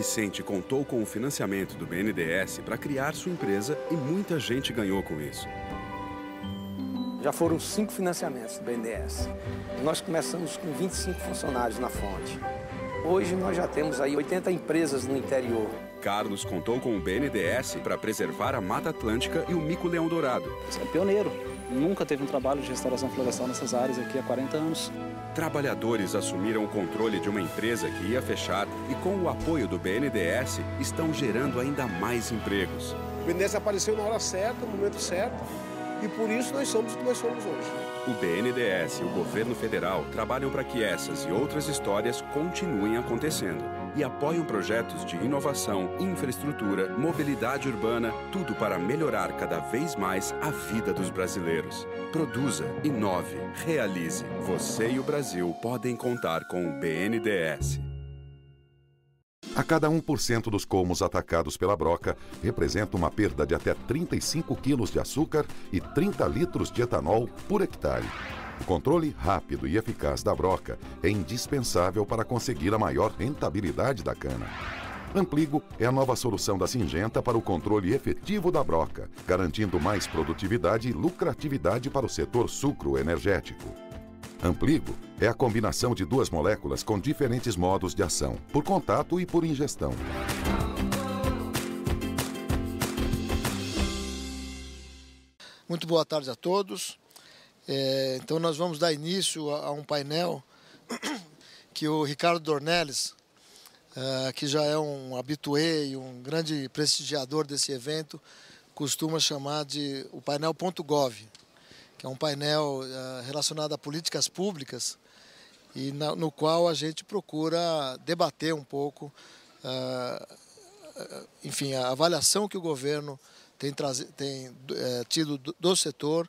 Vicente contou com o financiamento do BNDES para criar sua empresa e muita gente ganhou com isso. Já foram cinco financiamentos do BNDES. Nós começamos com 25 funcionários na fonte. Hoje nós já temos aí 80 empresas no interior. Carlos contou com o BNDES para preservar a Mata Atlântica e o Mico Leão Dourado. Você é pioneiro. Nunca teve um trabalho de restauração florestal nessas áreas aqui há 40 anos. Trabalhadores assumiram o controle de uma empresa que ia fechar e, com o apoio do BNDES, estão gerando ainda mais empregos. O BNDES apareceu na hora certa, no momento certo, e por isso nós somos o que nós somos hoje. O BNDES e o governo federal trabalham para que essas e outras histórias continuem acontecendo e apoiam projetos de inovação, infraestrutura, mobilidade urbana, tudo para melhorar cada vez mais a vida dos brasileiros. Produza, inove, realize. Você e o Brasil podem contar com o BNDES. A cada 1% dos colmos atacados pela broca representa uma perda de até 35 quilos de açúcar e 30 litros de etanol por hectare. Controle rápido e eficaz da broca é indispensável para conseguir a maior rentabilidade da cana. Ampligo é a nova solução da Singenta para o controle efetivo da broca, garantindo mais produtividade e lucratividade para o setor sucroenergético. Ampligo é a combinação de duas moléculas com diferentes modos de ação, por contato e por ingestão. Muito boa tarde a todos. É, então nós vamos dar início a, a um painel que o Ricardo Dornelles, é, que já é um habitué e um grande prestigiador desse evento, costuma chamar de o painel ponto .gov, que é um painel é, relacionado a políticas públicas e na, no qual a gente procura debater um pouco, é, enfim, a avaliação que o governo tem, tem tido do, do setor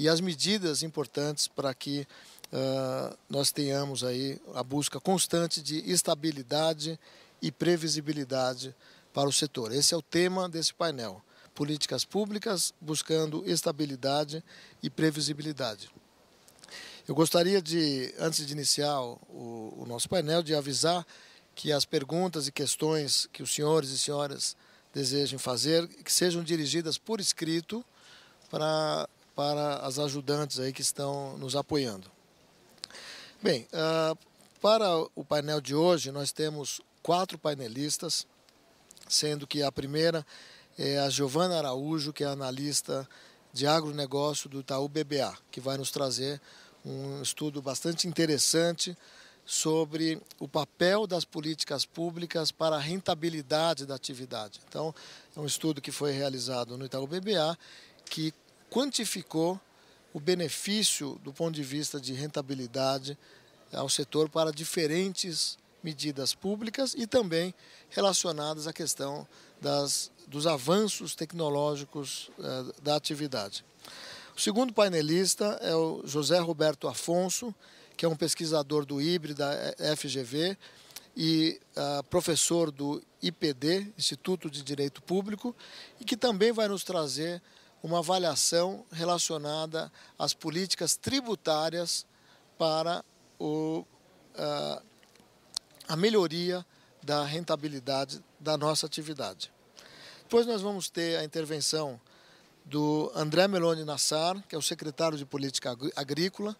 e as medidas importantes para que uh, nós tenhamos aí a busca constante de estabilidade e previsibilidade para o setor. Esse é o tema desse painel. Políticas públicas buscando estabilidade e previsibilidade. Eu gostaria de, antes de iniciar o, o nosso painel, de avisar que as perguntas e questões que os senhores e senhoras desejem fazer, que sejam dirigidas por escrito para para as ajudantes aí que estão nos apoiando. Bem, uh, para o painel de hoje nós temos quatro painelistas, sendo que a primeira é a Giovana Araújo, que é analista de agronegócio do Itaú BBA, que vai nos trazer um estudo bastante interessante sobre o papel das políticas públicas para a rentabilidade da atividade. Então, é um estudo que foi realizado no Itaú BBA que quantificou o benefício do ponto de vista de rentabilidade ao setor para diferentes medidas públicas e também relacionadas à questão das, dos avanços tecnológicos eh, da atividade. O segundo painelista é o José Roberto Afonso, que é um pesquisador do IBRE, da eh, FGV, e eh, professor do IPD, Instituto de Direito Público, e que também vai nos trazer uma avaliação relacionada às políticas tributárias para o, ah, a, melhoria da rentabilidade da nossa atividade. Depois nós vamos ter a intervenção do André Meloni Nassar, que é o secretário de Política Agrícola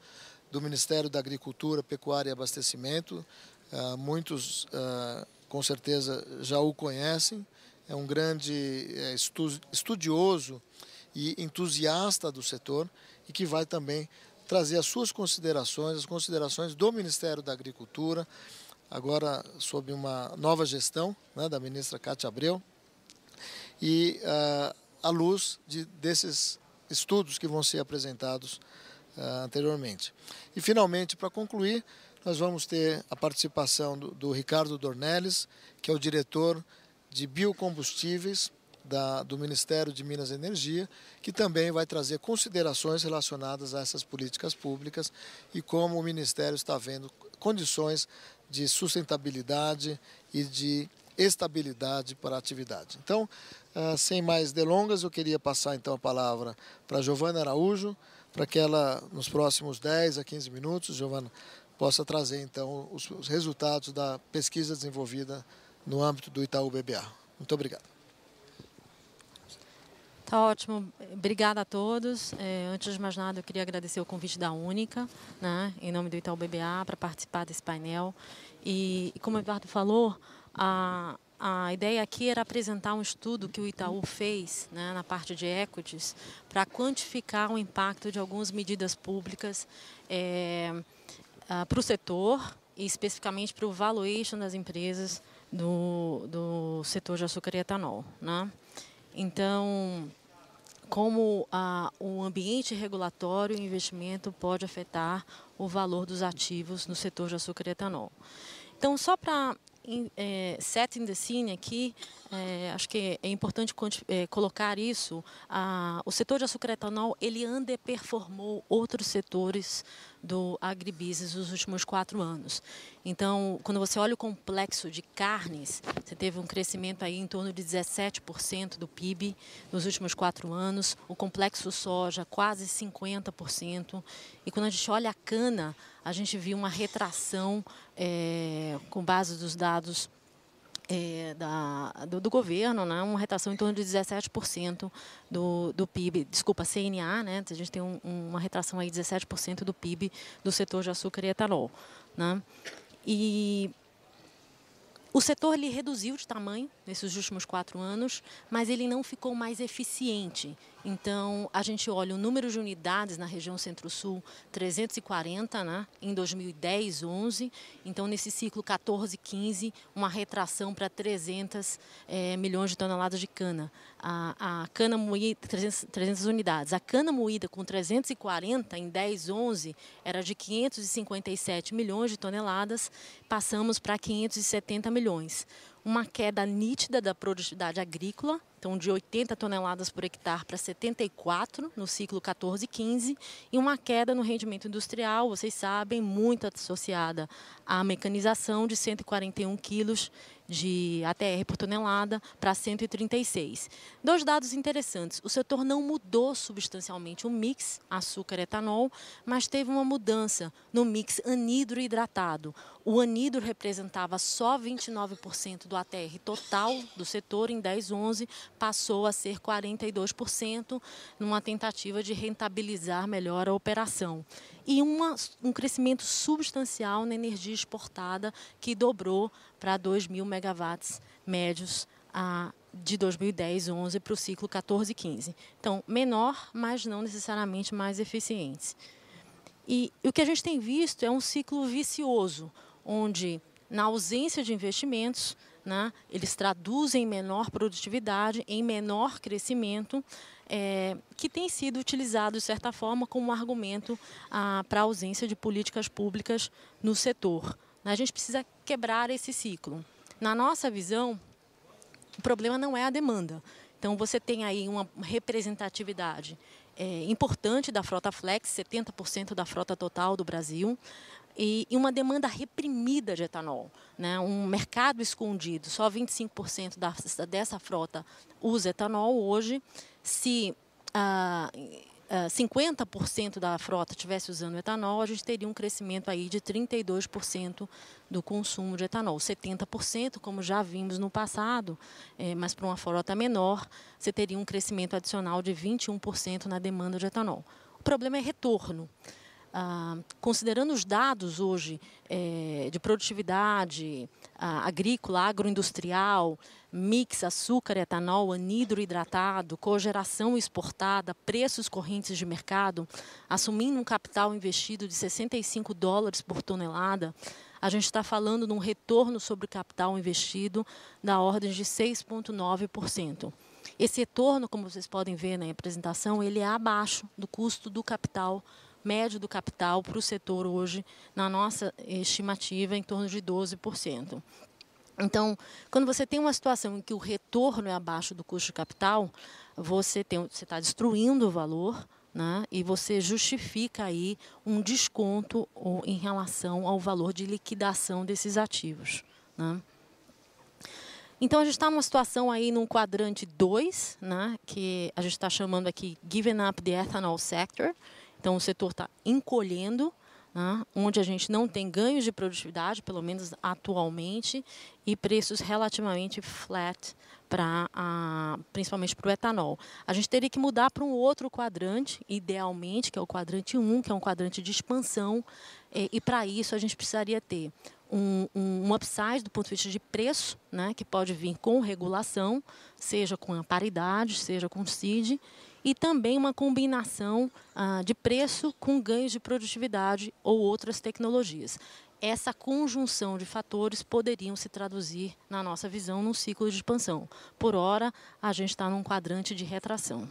do Ministério da Agricultura, Pecuária e Abastecimento. Uh, muitos, uh, com certeza, já o conhecem. É um grande uh, estudioso e entusiasta do setor e que vai também trazer as suas considerações, as considerações do Ministério da Agricultura, agora sob uma nova gestão né, da ministra Cátia Abreu, e uh, à luz de, desses estudos que vão ser apresentados uh, anteriormente. E, finalmente, para concluir, nós vamos ter a participação do, do Ricardo Dornelles, que é o diretor de biocombustíveis da, do Ministério de Minas e Energia, que também vai trazer considerações relacionadas a essas políticas públicas e como o Ministério está vendo condições de sustentabilidade e de estabilidade para a atividade. Então, ah, sem mais delongas, eu queria passar então a palavra para Giovana Araújo, para que ela, nos próximos 10 a 15 minutos, Giovana, possa trazer então os resultados da pesquisa desenvolvida no âmbito do Itaú BBA. Muito obrigado. Tá ótimo. Obrigada a todos. É, antes de mais nada, eu queria agradecer o convite da Única, né, em nome do Itaú BBA, para participar desse painel. E, como o Eduardo falou, a, a ideia aqui era apresentar um estudo que o Itaú fez né, na parte de equities para quantificar o impacto de algumas medidas públicas é, para o setor e especificamente para o valuation das empresas do, do setor de açúcar e etanol. Né? Então, como a, ah, o ambiente regulatório e o investimento pode afetar o valor dos ativos no setor de açúcar e etanol. Então, só para é, setting the scene aqui, é, acho que é importante é, colocar isso. A, o setor de açúcar etanol ele underperformou outros setores do agribusiness nos últimos quatro anos. Então, quando você olha o complexo de carnes, você teve um crescimento aí em torno de 17% do PIB nos últimos quatro anos. O complexo soja quase 50%. E quando a gente olha a cana, a gente viu uma retração é, com base dos dados é, da, do, do, governo, né, uma retração em torno de 17% do, do PIB, desculpa, CNA, né, a gente tem um, uma retração aí de 17% do PIB do setor de açúcar e etanol. Né, e o setor ele reduziu de tamanho nesses últimos quatro anos, mas ele não ficou mais eficiente. Então, a gente olha o número de unidades na região Centro-Sul, 340 né, em 2010, 11. Então, nesse ciclo 14, 15, uma retração para 300 é, eh, milhões de toneladas de cana. A, a cana moída, 300, 300 unidades. A cana moída com 340 em 10, 11 era de 557 milhões de toneladas, passamos para 570 milhões uma queda nítida da produtividade agrícola, então de 80 toneladas por hectare para 74 no ciclo 14-15, e uma queda no rendimento industrial, vocês sabem, muito associada à mecanização de 141 quilos de ATR por tonelada para 136. Dois dados interessantes. O setor não mudou substancialmente o mix açúcar-etanol, mas teve uma mudança no mix anidro hidratado. O anidro representava só 29% do ATR total do setor em 10, 11, passou a ser 42%, numa tentativa de rentabilizar melhor a operação. E uma, um crescimento substancial na energia exportada, que dobrou para 2 mil megawatts médios a, de 2010, 11 para o ciclo 14, 15. Então, menor, mas não necessariamente mais eficiente e o que a gente tem visto é um ciclo vicioso, onde, na ausência de investimentos, né, eles traduzem menor produtividade, em menor crescimento, é, que tem sido utilizado, de certa forma, como argumento ah, para a ausência de políticas públicas no setor. A gente precisa quebrar esse ciclo. Na nossa visão, o problema não é a demanda. Então, você tem aí uma representatividade é, importante da frota flex, 70% da frota total do Brasil, e, uma demanda reprimida de etanol, né? um mercado escondido. Só 25% da, dessa frota usa etanol hoje. Se ah, 50% ah, da frota estivesse usando etanol, a gente teria um crescimento aí de 32% do consumo de etanol. 70%, como já vimos no passado, é, mas para uma frota menor, você teria um crescimento adicional de 21% na demanda de etanol. O problema é retorno ah, considerando os dados hoje eh, de produtividade ah, agrícola, agroindustrial, mix, açúcar, etanol, anidro hidratado, cogeração exportada, preços correntes de mercado, assumindo um capital investido de 65 dólares por tonelada, a gente está falando de um retorno sobre o capital investido da ordem de 6,9%. Esse retorno, como vocês podem ver na apresentação, ele é abaixo do custo do capital investido médio do capital para o setor hoje, na nossa estimativa, em torno de 12%. Então, quando você tem uma situação em que o retorno é abaixo do custo de capital, você está destruindo o valor né, e você justifica aí um desconto em relação ao valor de liquidação desses ativos. Né. Então a gente está numa situação aí num quadrante 2, né, que a gente está chamando aqui Given Up the Ethanol Sector, então, o setor está encolhendo, né, onde a gente não tem ganhos de produtividade, pelo menos atualmente, e preços relativamente flat, pra, a, principalmente para o etanol. A gente teria que mudar para um outro quadrante, idealmente, que é o quadrante 1, que é um quadrante de expansão, e, e para isso a gente precisaria ter um, um upside do ponto de vista de preço, né, que pode vir com regulação, seja com a paridade, seja com o CID, e também uma combinação ah, de preço com ganhos de produtividade ou outras tecnologias. Essa conjunção de fatores poderiam se traduzir, na nossa visão, num ciclo de expansão. Por hora, a gente está num quadrante de retração.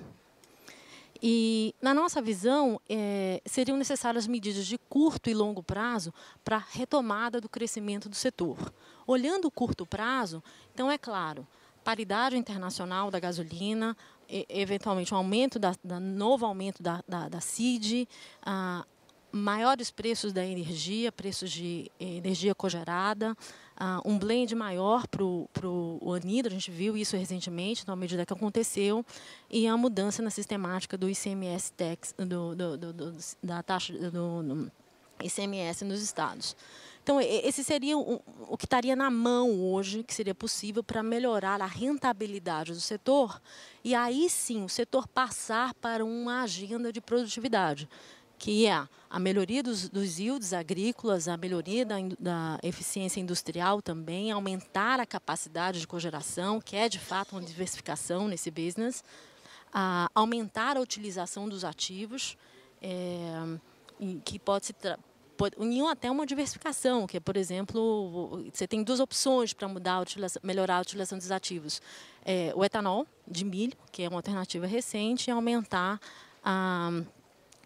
E, na nossa visão, é, seriam necessárias medidas de curto e longo prazo para a retomada do crescimento do setor. Olhando o curto prazo, então é claro, paridade internacional da gasolina, e, eventualmente um aumento da, da novo aumento da, da, da CID, a, ah, maiores preços da energia, preços de energia cogerada, ah, um blend maior para o anidro, a gente viu isso recentemente, na então, medida que aconteceu, e a mudança na sistemática do ICMS tax, do, do, do, da taxa do ICMS nos estados. Então, esse seria o, o que estaria na mão hoje, que seria possível para melhorar a rentabilidade do setor e aí sim o setor passar para uma agenda de produtividade, que é a melhoria dos, dos yields agrícolas, a melhoria da, da, eficiência industrial também, aumentar a capacidade de cogeração, que é de fato uma diversificação nesse business, a aumentar a utilização dos ativos, é, que pode se uniam até uma diversificação, que é, por exemplo, você tem duas opções para mudar a melhorar a utilização dos ativos. É, o etanol de milho, que é uma alternativa recente, e aumentar a,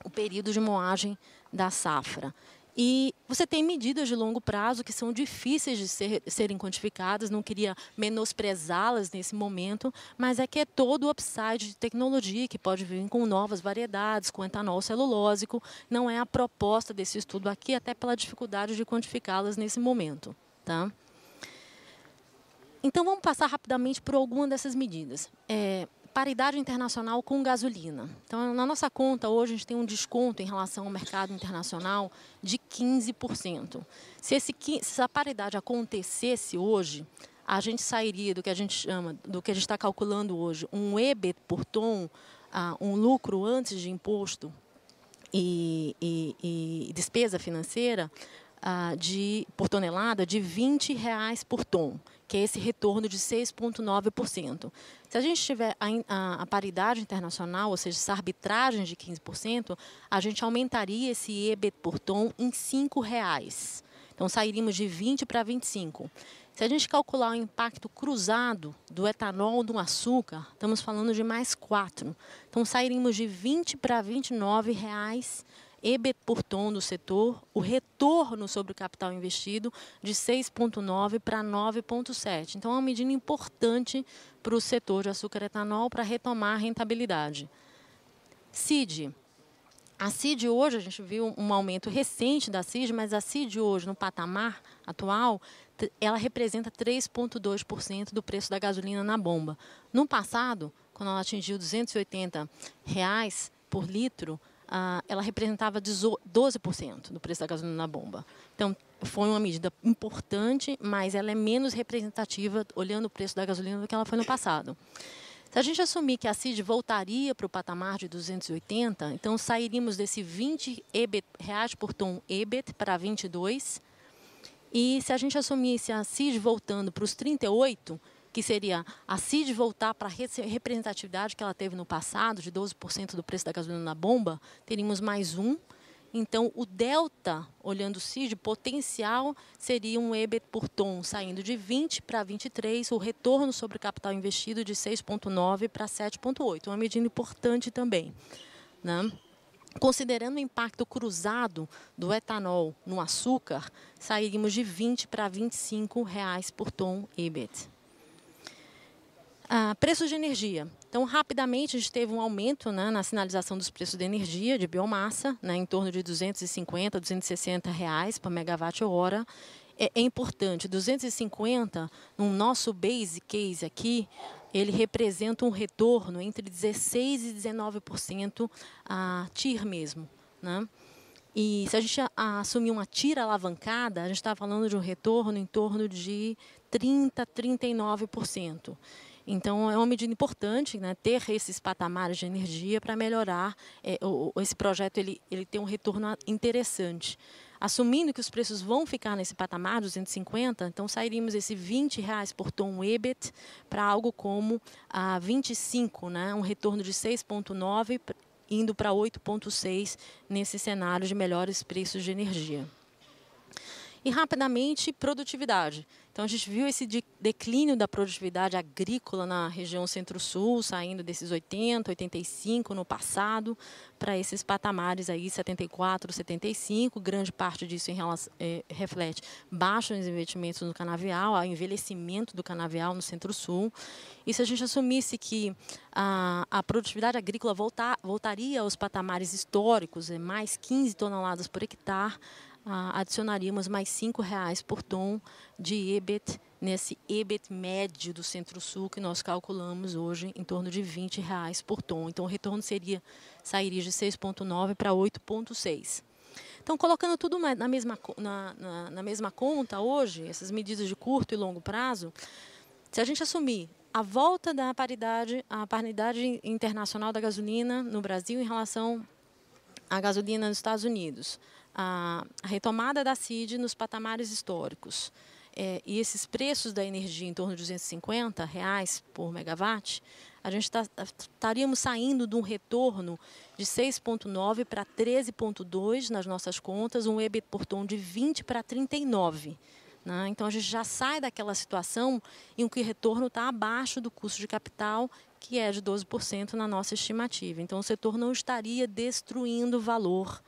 o período de moagem da safra. E você tem medidas de longo prazo que são difíceis de ser, serem quantificadas, não queria menosprezá-las nesse momento, mas é que é todo o upside de tecnologia que pode vir com novas variedades, com etanol celulósico, não é a proposta desse estudo aqui, até pela dificuldade de quantificá-las nesse momento. Tá? Então vamos passar rapidamente por alguma dessas medidas. É, paridade internacional com gasolina. Então, na nossa conta, hoje, a gente tem um desconto em relação ao mercado internacional de 15%. Se, esse, se essa paridade acontecesse hoje, a gente sairia do que a gente chama, do que a gente está calculando hoje, um EBIT por tom, ah, um lucro antes de imposto e, e, e despesa financeira, ah, de, por tonelada de 20 reais por tom que é esse retorno de 6,9%. Se a gente tiver a, a, a, paridade internacional, ou seja, essa arbitragem de 15%, a gente aumentaria esse EBIT por tom em R$ 5,00. Então, sairíamos de 20 para 25. Se a gente calcular o impacto cruzado do etanol do açúcar, estamos falando de mais 4. Então, sairíamos de 20 para 29 reais EBIT por ton do setor, o retorno sobre o capital investido de 6,9 para 9,7. Então, é uma medida importante para o setor de açúcar e etanol para retomar a rentabilidade. CID. A CID hoje, a gente viu um aumento recente da CID, mas a CID hoje, no patamar atual, ela representa 3,2% do preço da gasolina na bomba. No passado, quando ela atingiu R$ 280 reais por litro, ah, ela representava 12% do preço da gasolina na bomba. Então, foi uma medida importante, mas ela é menos representativa, olhando o preço da gasolina, do que ela foi no passado. Se a gente assumir que a CID voltaria para o patamar de 280, então sairíamos desse 20 EBIT, reais por tom EBIT para 22. E se a gente assumisse a CID voltando para os 38, que seria a CID voltar para a representatividade que ela teve no passado, de 12% do preço da gasolina na bomba, teríamos mais um. Então, o delta, olhando o CID, potencial seria um EBIT por ton saindo de 20 para 23, o retorno sobre o capital investido de 6,9 para 7,8, uma medida importante também. Né? Considerando o impacto cruzado do etanol no açúcar, sairíamos de 20 para 25 reais por ton EBIT. Ah, preços de energia. Então, rapidamente, a gente teve um aumento né, na sinalização dos preços de energia, de biomassa, né, em torno de 250, 260 reais por megawatt-hora. É, é importante, 250, no nosso base case aqui, ele representa um retorno entre 16% e 19% a TIR mesmo. Né? E se a gente assumir uma tira alavancada, a gente está falando de um retorno em torno de 30%, 39%. Então, é uma medida importante né, ter esses patamares de energia para melhorar é, o, esse projeto, ele, ele tem um retorno interessante. Assumindo que os preços vão ficar nesse patamar, 250, então sairíamos esse 20 reais por tom EBIT para algo como ah, 25, né, um retorno de 6,9 indo para 8,6 nesse cenário de melhores preços de energia. E rapidamente, produtividade. Então, a gente viu esse declínio da produtividade agrícola na região centro-sul, saindo desses 80, 85 no passado, para esses patamares aí, 74, 75. Grande parte disso relação, é, reflete baixos investimentos no canavial, o envelhecimento do canavial no centro-sul. E se a gente assumisse que a, a produtividade agrícola voltar, voltaria aos patamares históricos, é mais 15 toneladas por hectare, ah, adicionaríamos mais R$ reais por tom de EBIT, nesse EBIT médio do Centro-Sul, que nós calculamos hoje em torno de R$ reais por tom. Então, o retorno seria, sairia de 6,9 para 8,6. Então, colocando tudo na mesma, na, na, na mesma conta hoje, essas medidas de curto e longo prazo, se a gente assumir a volta da paridade, a paridade internacional da gasolina no Brasil em relação à gasolina nos Estados Unidos, a, retomada da CID nos patamares históricos. É, e esses preços da energia em torno de 250 reais por megawatt, a gente tá, estaríamos tá, saindo de um retorno de 6,9 para 13,2 nas nossas contas, um EBIT por tom de 20 para 39. Né? Então a gente já sai daquela situação em que o retorno está abaixo do custo de capital, que é de 12% na nossa estimativa. Então o setor não estaria destruindo valor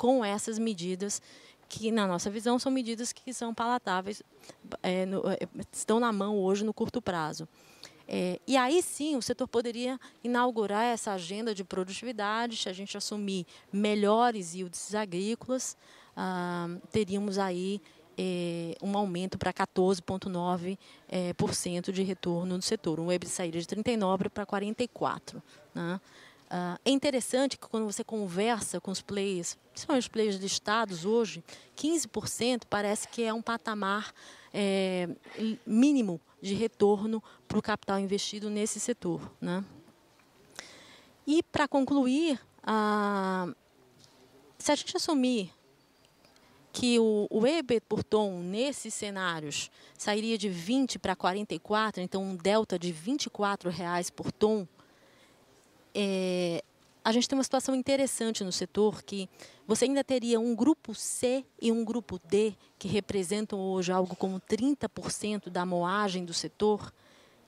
com essas medidas que, na nossa visão, são medidas que são palatáveis, é, no, é, estão na mão hoje no curto prazo. É, e aí sim o setor poderia inaugurar essa agenda de produtividade, se a gente assumir melhores yields agrícolas, ah, teríamos aí é, um aumento para 14,9% é, de retorno no setor. um web sairia de 39% para 44%. Né? Uh, é interessante que quando você conversa com os players, principalmente os players listados hoje, 15% parece que é um patamar é, mínimo de retorno para o capital investido nesse setor. Né? E, para concluir, uh, se a gente assumir que o, o EBIT por tom nesses cenários sairia de 20 para 44, então um delta de 24 reais por tom, é, a gente tem uma situação interessante no setor que você ainda teria um grupo C e um grupo D, que representam hoje algo como 30% da moagem do setor,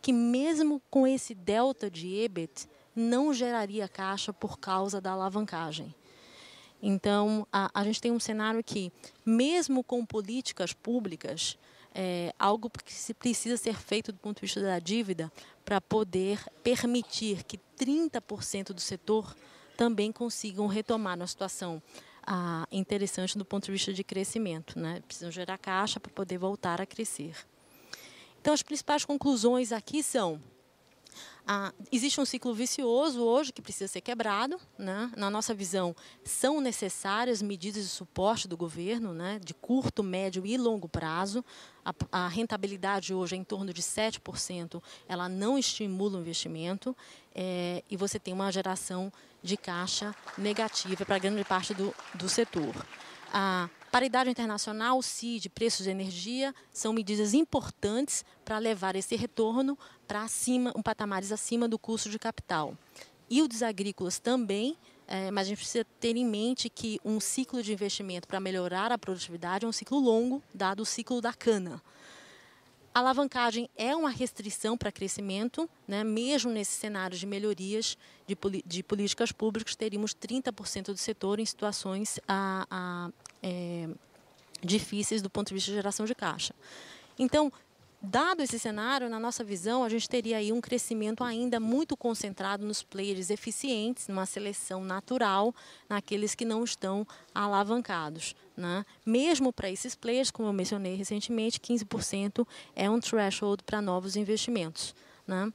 que mesmo com esse delta de EBIT, não geraria caixa por causa da alavancagem. Então, a, a gente tem um cenário que, mesmo com políticas públicas, é, algo que se precisa ser feito do ponto de vista da dívida para poder permitir que 30% do setor também consigam retomar uma situação ah, interessante do ponto de vista de crescimento. Né? Precisam gerar caixa para poder voltar a crescer. Então, as principais conclusões aqui são ah, existe um ciclo vicioso hoje que precisa ser quebrado. Né? Na nossa visão, são necessárias medidas de suporte do governo, né? de curto, médio e longo prazo. A, a rentabilidade hoje é em torno de 7%, ela não estimula o investimento é, e você tem uma geração de caixa negativa para grande parte do, do setor. A paridade internacional, CID, preços de energia, são medidas importantes para levar esse retorno para acima, um patamares acima do custo de capital. e o desagrícolas também, é, mas a gente precisa ter em mente que um ciclo de investimento para melhorar a produtividade é um ciclo longo, dado o ciclo da cana. A alavancagem é uma restrição para crescimento, né? mesmo nesse cenário de melhorias de, de políticas públicas, teríamos 30% do setor em situações a, a, é, difíceis do ponto de vista de geração de caixa. Então, Dado esse cenário, na nossa visão, a gente teria aí um crescimento ainda muito concentrado nos players eficientes, numa seleção natural, naqueles que não estão alavancados. Né? Mesmo para esses players, como eu mencionei recentemente, 15% é um threshold para novos investimentos. Né?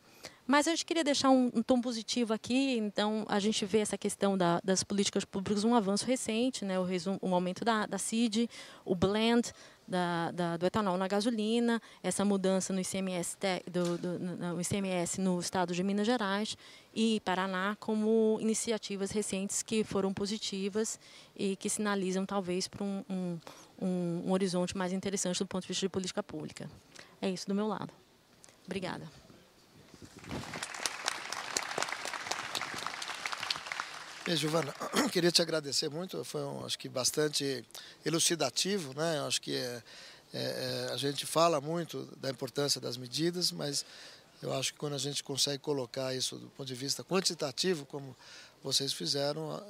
Mas a gente queria deixar um, um, tom positivo aqui, então a gente vê essa questão da, das políticas públicas um avanço recente, né? o, resumo, o aumento da, da CID, o blend, da, da, do etanol na gasolina, essa mudança no ICMS, te, do, do, no ICMS no estado de Minas Gerais e Paraná, como iniciativas recentes que foram positivas e que sinalizam, talvez, para um, um, um, um horizonte mais interessante do ponto de vista de política pública. É isso do meu lado. Obrigada. Bem, Giovana, queria te agradecer muito, foi um, acho que bastante elucidativo, né? Acho que é, é, é, a gente fala muito da importância das medidas, mas eu acho que quando a gente consegue colocar isso do ponto de vista quantitativo, como vocês fizeram,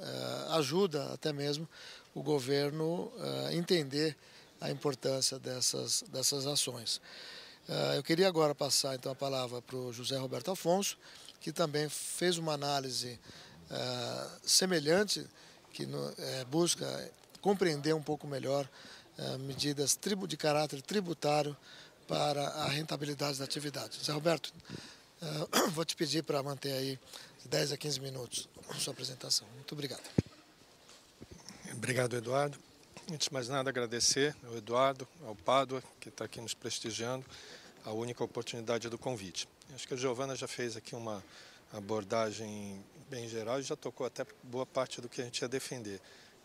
é, ajuda até mesmo o governo a é, entender a importância dessas, dessas ações. É, eu queria agora passar então a palavra para o José Roberto Afonso, que também fez uma análise eh, semelhante, que no, eh, busca compreender um pouco melhor eh, medidas tribu, de caráter tributário para a rentabilidade da atividade. Zé Roberto, vou te pedir para manter aí 10 a 15 minutos a sua apresentação. Muito obrigado. Obrigado, Eduardo. Antes de mais nada, agradecer ao Eduardo, ao Pádua, que está aqui nos prestigiando, a única oportunidade do convite. Acho que a Giovana já fez aqui uma abordagem bem geral e já tocou até boa parte do que a gente ia defender.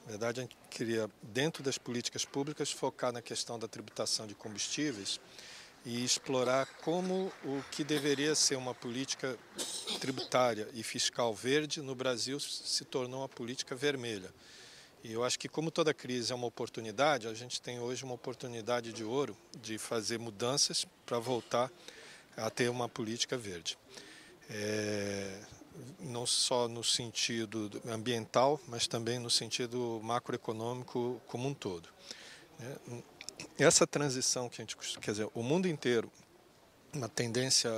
Na verdade, a gente queria, dentro das políticas públicas, focar na questão da tributação de combustíveis e explorar como o que deveria ser uma política tributária e fiscal verde no Brasil se tornou uma política vermelha. E eu acho que, como toda crise é uma oportunidade, a gente tem hoje uma oportunidade de ouro de fazer mudanças para voltar a ter uma política verde. É, não só no sentido ambiental, mas também no sentido macroeconômico como um todo. Né? Essa transição que a gente, quer dizer, o mundo inteiro, uma tendência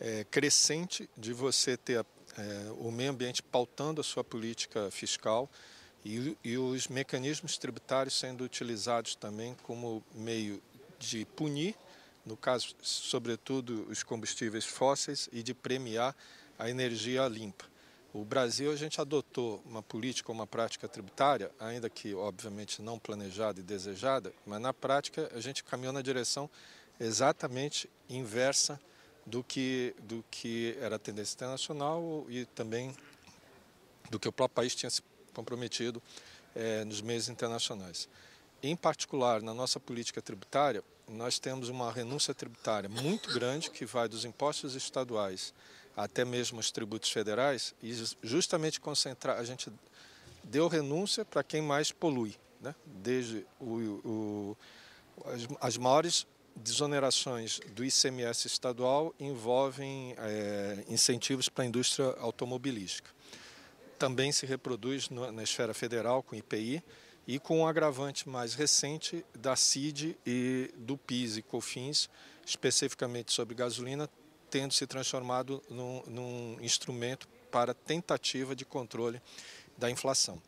é, crescente de você ter é, o meio ambiente pautando a sua política fiscal e, e os mecanismos tributários sendo utilizados também como meio de punir, no caso, sobretudo, os combustíveis fósseis e de premiar a energia limpa. O Brasil, a gente adotou uma política, uma prática tributária, ainda que obviamente não planejada e desejada, mas na prática a gente caminhou na direção exatamente inversa do que, do que era a tendência internacional e também do que o próprio país tinha se comprometido é, nos meios internacionais. Em particular, na nossa política tributária, nós temos uma renúncia tributária muito grande que vai dos impostos estaduais até mesmo os tributos federais, e justamente concentrar, a gente deu renúncia para quem mais polui. Né? Desde o, o, as, as, maiores desonerações do ICMS estadual envolvem é, incentivos para a indústria automobilística. Também se reproduz no, na esfera federal com IPI e com o um agravante mais recente da CID e do PIS e COFINS, especificamente sobre gasolina, tendo se transformado num, num instrumento para tentativa de controle da inflação.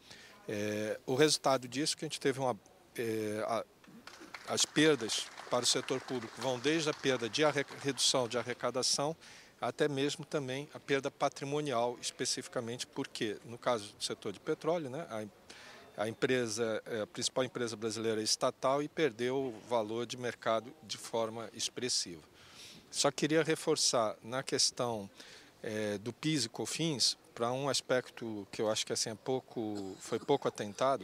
É, o resultado disso é que a gente teve uma. É, a, as perdas para o setor público vão desde a perda de redução de arrecadação até mesmo também a perda patrimonial, especificamente porque, no caso do setor de petróleo, né, a, a empresa, é, a principal empresa brasileira é estatal e perdeu o valor de mercado de forma expressiva. Só queria reforçar na questão é, do PIS e COFINS, para um aspecto que eu acho que assim, é pouco, foi pouco atentado,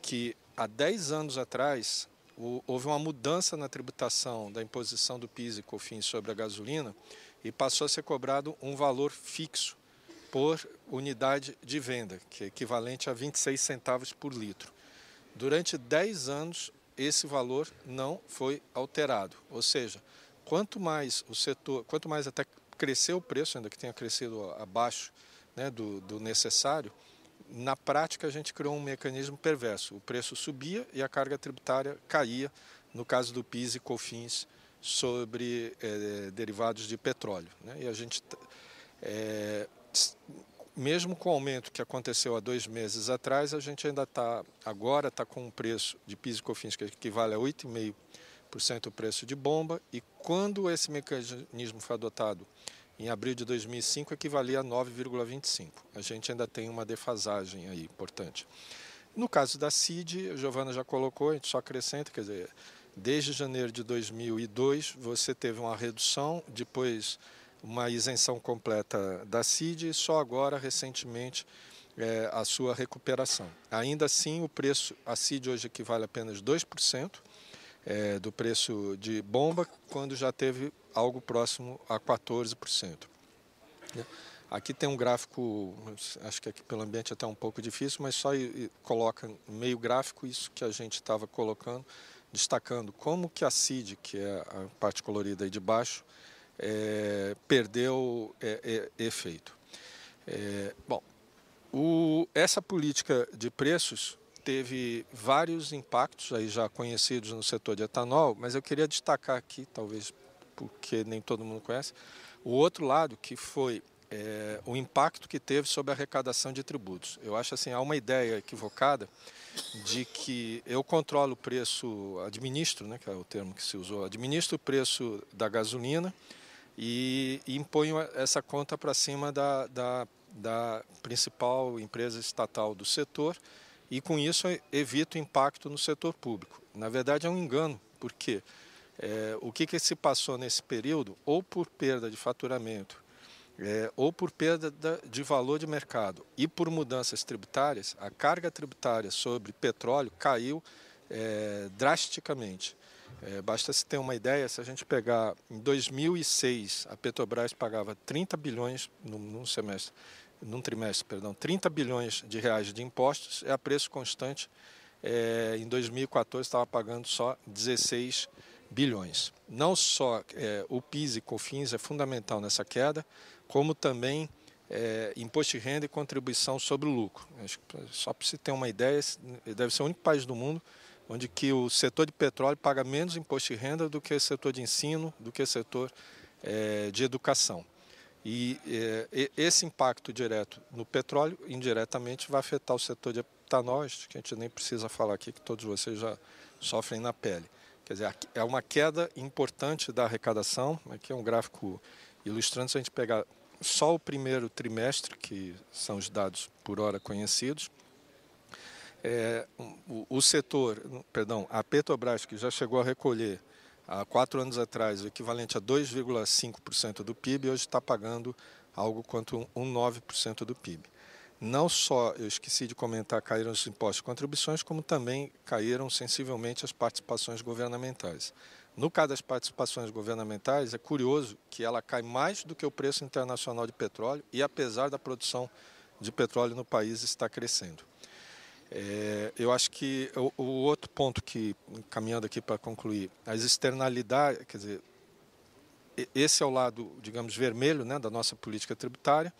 que há 10 anos atrás o, houve uma mudança na tributação da imposição do PIS e COFINS sobre a gasolina e passou a ser cobrado um valor fixo por unidade de venda, que é equivalente a 26 centavos por litro. Durante 10 anos, esse valor não foi alterado, ou seja, Quanto mais o setor, quanto mais até crescer o preço, ainda que tenha crescido abaixo né, do, do necessário, na prática a gente criou um mecanismo perverso. O preço subia e a carga tributária caía, no caso do PIS e COFINS sobre eh, derivados de petróleo. Né? E a gente, eh, mesmo com o aumento que aconteceu há dois meses atrás, a gente ainda está, agora está com um preço de PIS e COFINS que equivale a 8,5% o preço de bomba e quando esse mecanismo foi adotado em abril de 2005 equivalia a 9,25. A gente ainda tem uma defasagem aí importante. No caso da CID, a Giovana já colocou, a gente só acrescenta, quer dizer, desde janeiro de 2002 você teve uma redução, depois uma isenção completa da CID e só agora, recentemente, é, a sua recuperação. Ainda assim, o preço, a CID hoje equivale a apenas 2%, é, do preço de bomba, quando já teve algo próximo a 14%. Né? Aqui tem um gráfico, acho que aqui pelo ambiente é até um pouco difícil, mas só coloca meio gráfico isso que a gente estava colocando, destacando como que a CID, que é a parte colorida aí de baixo, é, perdeu é, é, efeito. É, bom, o, essa política de preços teve vários impactos aí já conhecidos no setor de etanol, mas eu queria destacar aqui, talvez porque nem todo mundo conhece, o outro lado que foi é, o impacto que teve sobre a arrecadação de tributos. Eu acho assim, há uma ideia equivocada de que eu controlo o preço, administro, né, que é o termo que se usou, administro o preço da gasolina e, e imponho essa conta para cima da, da, da principal empresa estatal do setor, e com isso evita o impacto no setor público. Na verdade é um engano, porque é, o que, que, se passou nesse período, ou por perda de faturamento, é, ou por perda de valor de mercado e por mudanças tributárias, a carga tributária sobre petróleo caiu é, drasticamente. É, basta se ter uma ideia, se a gente pegar em 2006, a Petrobras pagava 30 bilhões num, num semestre num trimestre, perdão, 30 bilhões de reais de impostos, é a preço constante. É, em 2014 estava pagando só 16 bilhões. Não só é, o PIS e COFINS é fundamental nessa queda, como também é, imposto de renda e contribuição sobre o lucro. Só para se ter uma ideia, deve ser o único país do mundo onde que o setor de petróleo paga menos imposto de renda do que o setor de ensino, do que o setor é, de educação. E eh, esse impacto direto no petróleo, indiretamente, vai afetar o setor de etanol, que a gente nem precisa falar aqui, que todos vocês já sofrem na pele. Quer dizer, é uma queda importante da arrecadação. Aqui é um gráfico ilustrando, se a gente pegar só o primeiro trimestre, que são os dados por hora conhecidos, é, o, o setor, perdão, a Petrobras, que já chegou a recolher há quatro anos atrás o equivalente a 2,5% do PIB, hoje está pagando algo quanto 1,9% do PIB. Não só, eu esqueci de comentar, caíram os impostos e contribuições, como também caíram sensivelmente as participações governamentais. No caso das participações governamentais, é curioso que ela cai mais do que o preço internacional de petróleo e apesar da produção de petróleo no país estar crescendo. É, eu acho que o, o, outro ponto que, caminhando aqui para concluir, as externalidades, quer dizer, esse é o lado, digamos, vermelho né, da nossa política tributária,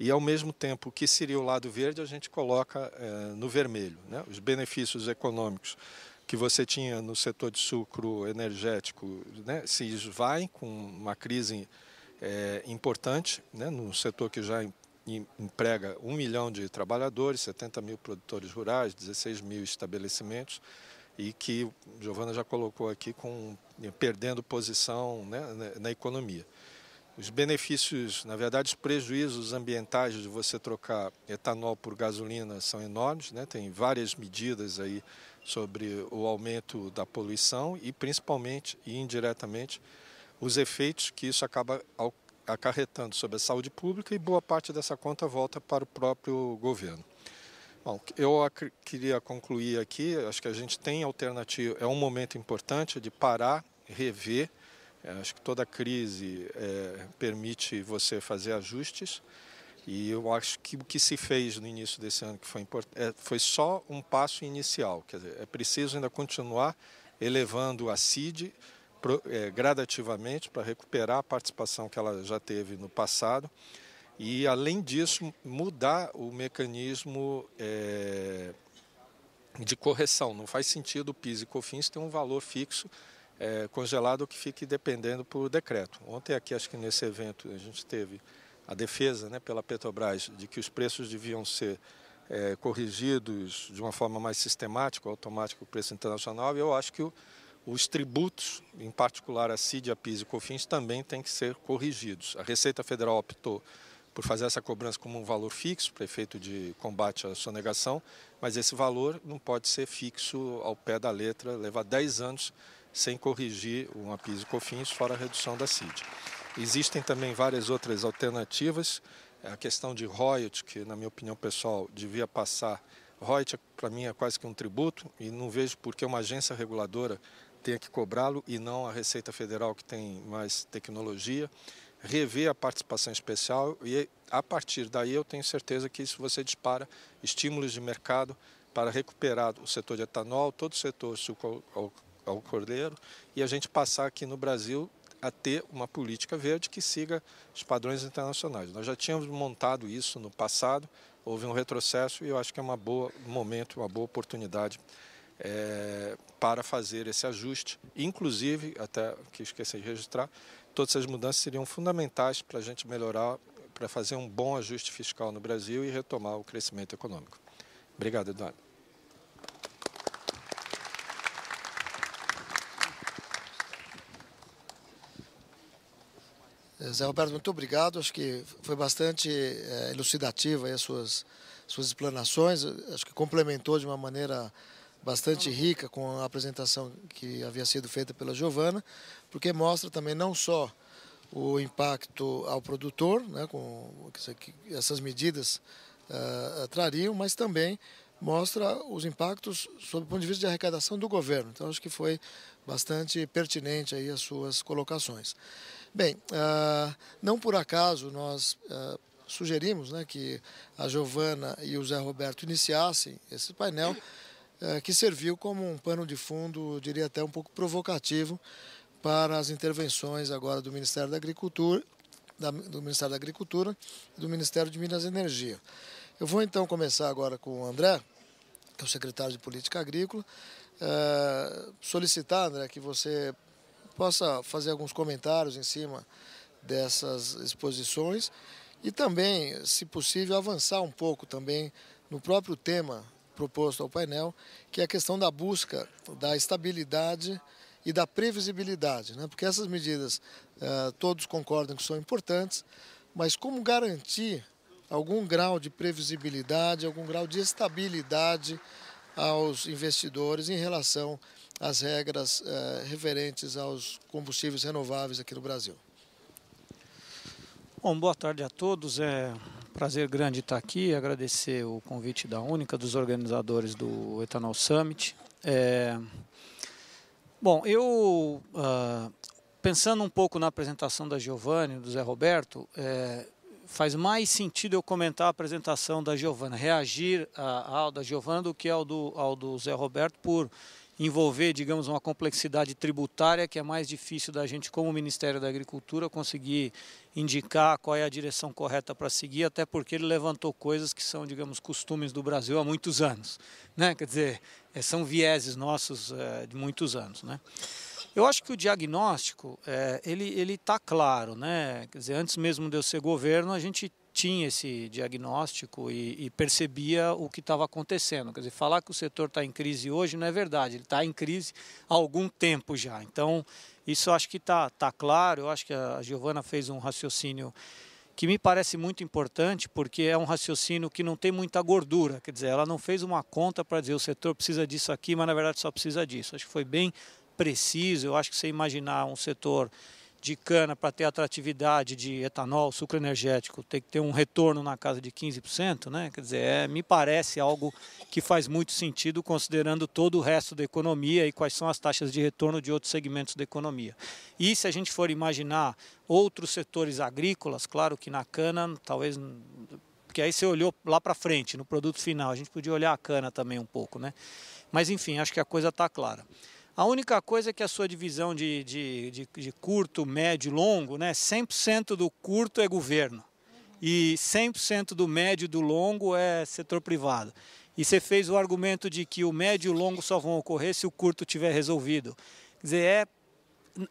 e ao mesmo tempo que seria o lado verde, a gente coloca é, no vermelho. Né, os benefícios econômicos que você tinha no setor de sucro energético né, se esvaem com uma crise é, importante né, no setor que já emprega 1 milhão de trabalhadores, 70 mil produtores rurais, 16 mil estabelecimentos, e que Giovana já colocou aqui com né, perdendo posição né, né, na economia. Os benefícios, na verdade, os prejuízos ambientais de você trocar etanol por gasolina são enormes, né? tem várias medidas aí sobre o aumento da poluição e principalmente e indiretamente os efeitos que isso acaba acarretando sobre a saúde pública e boa parte dessa conta volta para o próprio governo. Bom, eu queria concluir aqui, acho que a gente tem alternativa, é um momento importante de parar, rever, é, acho que toda crise é, permite você fazer ajustes, e eu acho que o que se fez no início desse ano que foi importante é, foi só um passo inicial. Quer dizer, é preciso ainda continuar elevando a CID, é, gradativamente para recuperar a participação que ela já teve no passado e, além disso, mudar o mecanismo é, de correção. Não faz sentido o PIS e COFINS ter um valor fixo é, congelado que fique dependendo por decreto. Ontem aqui, acho que nesse evento, a gente teve a defesa né, pela Petrobras de que os preços deviam ser é, corrigidos de uma forma mais sistemática, automática, o preço internacional, e eu acho que o os tributos, em particular a CID, a PIS e COFINS, também têm que ser corrigidos. A Receita Federal optou por fazer essa cobrança como um valor fixo para efeito de combate à sonegação, mas esse valor não pode ser fixo ao pé da letra, levar 10 anos sem corrigir uma PIS e COFINS, fora a redução da CID. Existem também várias outras alternativas, a questão de royalties, que na minha opinião pessoal devia passar, royalties para mim é quase que um tributo e não vejo por que uma agência reguladora tenha que cobrá-lo e não a Receita Federal, que tem mais tecnologia, rever a participação especial e, a partir daí, eu tenho certeza que isso você dispara estímulos de mercado para recuperar o setor de etanol, todo o setor suco ao cordeiro e a gente passar aqui no Brasil a ter uma política verde que siga os padrões internacionais. Nós já tínhamos montado isso no passado, houve um retrocesso e eu acho que é um bom momento, uma boa oportunidade é, para fazer esse ajuste. Inclusive, até que esqueci de registrar, todas essas mudanças seriam fundamentais para a gente melhorar, para fazer um bom ajuste fiscal no Brasil e retomar o crescimento econômico. Obrigado, Eduardo. Eh, Zé Roberto, muito obrigado. Acho que foi bastante é, eh, elucidativa as suas, suas explanações. Acho que complementou de uma maneira bastante rica com a apresentação que havia sido feita pela Giovana, porque mostra também não só o impacto ao produtor, né, com essas medidas uh, trariam, mas também mostra os impactos sob o ponto de vista de arrecadação do governo. Então, acho que foi bastante pertinente aí as suas colocações. Bem, ah, não por acaso nós sugerimos né, que a Giovana e o Zé Roberto iniciassem esse painel é, que serviu como um pano de fundo, diria até um pouco provocativo, para as intervenções agora do Ministério da Agricultura, da, do Ministério da Agricultura e do Ministério de Minas e Energia. Eu vou então começar agora com o André, que é o secretário de Política Agrícola, é, solicitar, André, que você possa fazer alguns comentários em cima dessas exposições e também, se possível, avançar um pouco também no próprio tema proposto ao painel, que é a questão da busca da estabilidade e da previsibilidade, né? porque essas medidas eh, todos concordam que são importantes, mas como garantir algum grau de previsibilidade, algum grau de estabilidade aos investidores em relação às regras eh, referentes aos combustíveis renováveis aqui no Brasil. Bom, boa tarde a todos. É, Prazer grande estar aqui, agradecer o convite da Única, dos organizadores do Etanol Summit. É... Bom, eu, ah, pensando um pouco na apresentação da Giovanni, do Zé Roberto, é, faz mais sentido eu comentar a apresentação da Giovanna, reagir ao da Giovanna do que ao do, ao do Zé Roberto, por envolver, digamos, uma complexidade tributária que é mais difícil da gente, como Ministério da Agricultura, conseguir indicar qual é a direção correta para seguir, até porque ele levantou coisas que são, digamos, costumes do Brasil há muitos anos. Né? Quer dizer, é, são vieses nossos é, de muitos anos. Né? Eu acho que o diagnóstico, é, ele está claro. Né? Quer dizer, antes mesmo de eu ser governo, a gente tinha esse diagnóstico e, e percebia o que estava acontecendo. Quer dizer, falar que o setor está em crise hoje não é verdade, ele está em crise há algum tempo já. Então, isso acho que está tá claro, eu acho que a Giovana fez um raciocínio que me parece muito importante, porque é um raciocínio que não tem muita gordura, quer dizer, ela não fez uma conta para dizer o setor precisa disso aqui, mas na verdade só precisa disso. Acho que foi bem preciso, eu acho que você imaginar um setor de cana para ter atratividade de etanol, suco energético, tem que ter um retorno na casa de 15%, né? Quer dizer, é, me parece algo que faz muito sentido considerando todo o resto da economia e quais são as taxas de retorno de outros segmentos da economia. E se a gente for imaginar outros setores agrícolas, claro que na cana talvez porque aí você olhou lá para frente, no produto final, a gente podia olhar a cana também um pouco, né? Mas enfim, acho que a coisa está clara. A única coisa é que a sua divisão de, de, de, de curto, médio e longo, né, 100% do curto é governo e 100% do médio e do longo é setor privado. E você fez o argumento de que o médio e o longo só vão ocorrer se o curto tiver resolvido. Quer dizer, é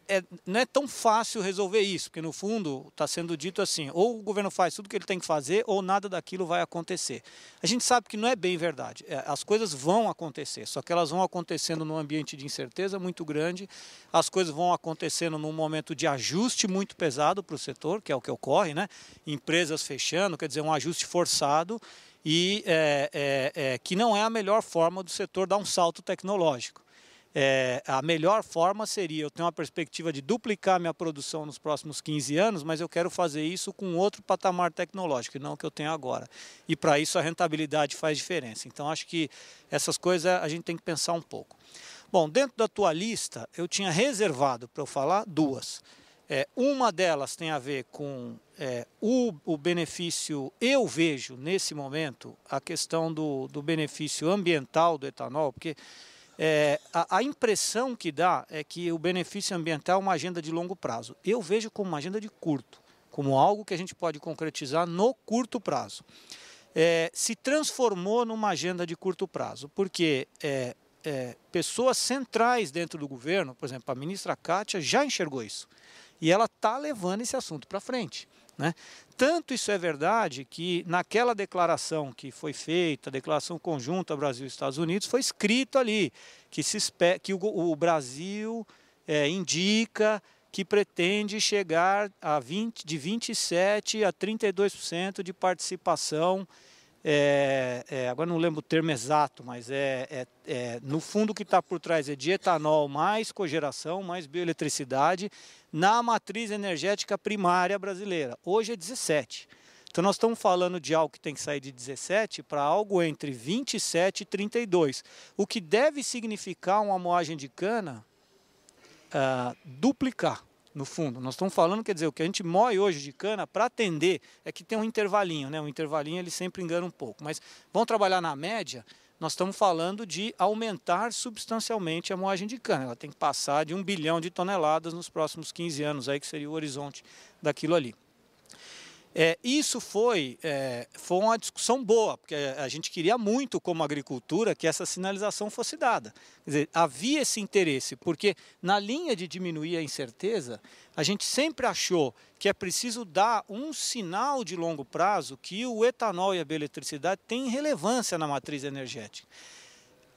é, não é tão fácil resolver isso, porque no fundo está sendo dito assim: ou o governo faz tudo o que ele tem que fazer, ou nada daquilo vai acontecer. A gente sabe que não é bem verdade. É, as coisas vão acontecer, só que elas vão acontecendo num ambiente de incerteza muito grande, as coisas vão acontecendo num momento de ajuste muito pesado para o setor, que é o que ocorre, né? Empresas fechando, quer dizer, um ajuste forçado e é, é, é que não é a melhor forma do setor dar um salto tecnológico. É, a melhor forma seria eu ter uma perspectiva de duplicar minha produção nos próximos 15 anos, mas eu quero fazer isso com outro patamar tecnológico, e não o que eu tenho agora. E para isso a rentabilidade faz diferença. Então acho que essas coisas a gente tem que pensar um pouco. Bom, dentro da tua lista, eu tinha reservado para eu falar duas. É, uma delas tem a ver com é, o, o, benefício, eu vejo nesse momento, a questão do, do benefício ambiental do etanol, porque é, a, a, impressão que dá é que o benefício ambiental é uma agenda de longo prazo. Eu vejo como uma agenda de curto, como algo que a gente pode concretizar no curto prazo. É, se transformou numa agenda de curto prazo, porque é, é pessoas centrais dentro do governo, por exemplo, a ministra Kátia já enxergou isso. E ela está levando esse assunto para frente. Né? Tanto isso é verdade que naquela declaração que foi feita, a declaração conjunta Brasil e Estados Unidos, foi escrito ali que, se, que o, o Brasil é, indica que pretende chegar a 20, de 27% a 32% de participação é, é, agora não lembro o termo exato, mas é, é, é no fundo o que está por trás é de etanol mais cogeração, mais bioeletricidade na matriz energética primária brasileira. Hoje é 17. Então nós estamos falando de algo que tem que sair de 17 para algo entre 27 e 32, o que deve significar uma moagem de cana uh, duplicar no fundo. Nós estamos falando, quer dizer, o que a gente moe hoje de cana para atender é que tem um intervalinho, né? O intervalinho ele sempre engana um pouco. Mas vamos trabalhar na média, nós estamos falando de aumentar substancialmente a moagem de cana. Ela tem que passar de um bilhão de toneladas nos próximos 15 anos, aí que seria o horizonte daquilo ali. É, isso foi, é, foi uma discussão boa, porque a gente queria muito, como agricultura, que essa sinalização fosse dada. Quer dizer, havia esse interesse, porque na linha de diminuir a incerteza, a gente sempre achou que é preciso dar um sinal de longo prazo que o etanol e a bioeletricidade têm relevância na matriz energética.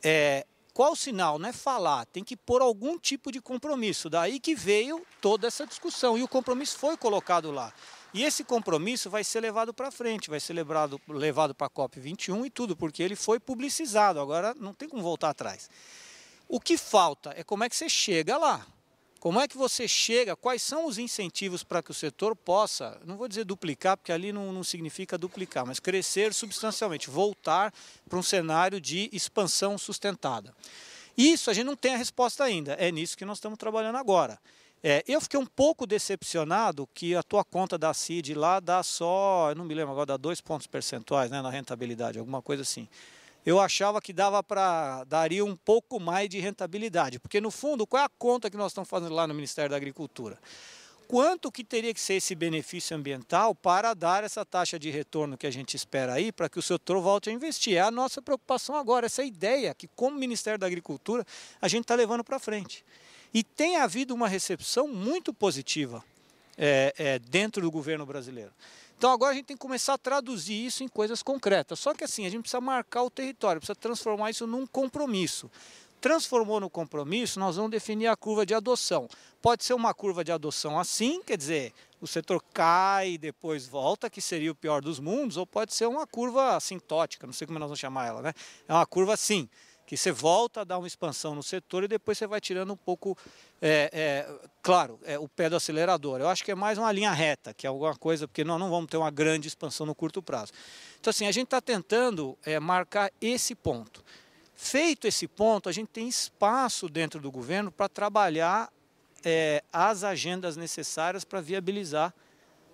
É, qual o sinal? Não é falar, tem que pôr algum tipo de compromisso. Daí que veio toda essa discussão e o compromisso foi colocado lá. E esse compromisso vai ser levado para frente, vai ser levado, levado para a COP21 e tudo, porque ele foi publicizado, agora não tem como voltar atrás. O que falta é como é que você chega lá. Como é que você chega? Quais são os incentivos para que o setor possa, não vou dizer duplicar, porque ali não, não significa duplicar, mas crescer substancialmente, voltar para um cenário de expansão sustentada? Isso a gente não tem a resposta ainda. É nisso que nós estamos trabalhando agora. É, eu fiquei um pouco decepcionado que a tua conta da CID lá dá só, eu não me lembro agora, dá dois pontos percentuais né, na rentabilidade, alguma coisa assim. Eu achava que dava para daria um pouco mais de rentabilidade, porque no fundo qual é a conta que nós estamos fazendo lá no Ministério da Agricultura? quanto que teria que ser esse benefício ambiental para dar essa taxa de retorno que a gente espera aí, para que o setor volte a investir. É a nossa preocupação agora, essa ideia que, como Ministério da Agricultura, a gente está levando para frente. E tem havido uma recepção muito positiva é, é, dentro do governo brasileiro. Então agora a gente tem que começar a traduzir isso em coisas concretas. Só que assim, a gente precisa marcar o território, precisa transformar isso num compromisso. Transformou no compromisso, nós vamos definir a curva de adoção. Pode ser uma curva de adoção assim, quer dizer, o setor cai e depois volta, que seria o pior dos mundos, ou pode ser uma curva assintótica, não sei como nós vamos chamar ela, né? É uma curva assim que você volta a dar uma expansão no setor e depois você vai tirando um pouco, é, é, claro, é, o pé do acelerador. Eu acho que é mais uma linha reta, que é alguma coisa, porque nós não vamos ter uma grande expansão no curto prazo. Então, assim, a gente está tentando é, marcar esse ponto. Feito esse ponto, a gente tem espaço dentro do governo para trabalhar é, as agendas necessárias para viabilizar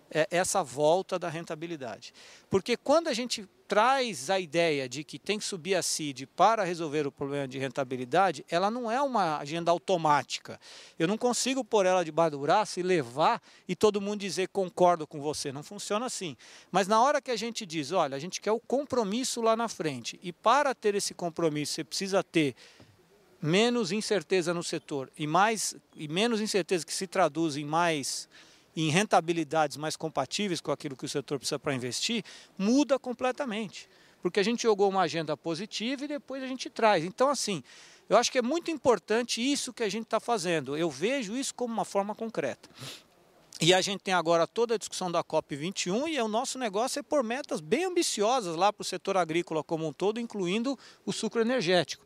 é, essa volta da rentabilidade. Porque quando a gente traz a ideia de que tem que subir a CID para resolver o problema de rentabilidade, ela não é uma agenda automática. Eu não consigo pôr ela debaixo do braço e levar e todo mundo dizer concordo com você. Não funciona assim. Mas na hora que a gente diz, olha, a gente quer o compromisso lá na frente, e para ter esse compromisso você precisa ter menos incerteza no setor e mais e menos incerteza que se traduz em mais em rentabilidades mais compatíveis com aquilo que o setor precisa para investir, muda completamente. Porque a gente jogou uma agenda positiva e depois a gente traz. Então, assim, eu acho que é muito importante isso que a gente está fazendo. Eu vejo isso como uma forma concreta. E a gente tem agora toda a discussão da COP21 e o nosso negócio é por metas bem ambiciosas lá para o setor agrícola como um todo, incluindo o sucro energético.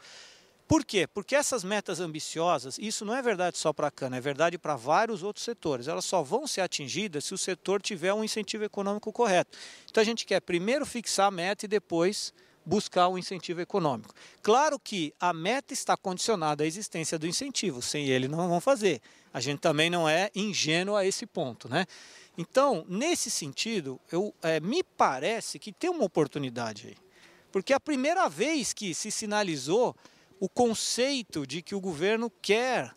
Por quê? Porque essas metas ambiciosas, isso não é verdade só para a cana, é verdade para vários outros setores. Elas só vão ser atingidas se o setor tiver um incentivo econômico correto. Então a gente quer primeiro fixar a meta e depois buscar um incentivo econômico. Claro que a meta está condicionada à existência do incentivo, sem ele não vão fazer. A gente também não é ingênuo a esse ponto, né? Então, nesse sentido, eu, é, me parece que tem uma oportunidade aí. Porque a primeira vez que se sinalizou o conceito de que o governo quer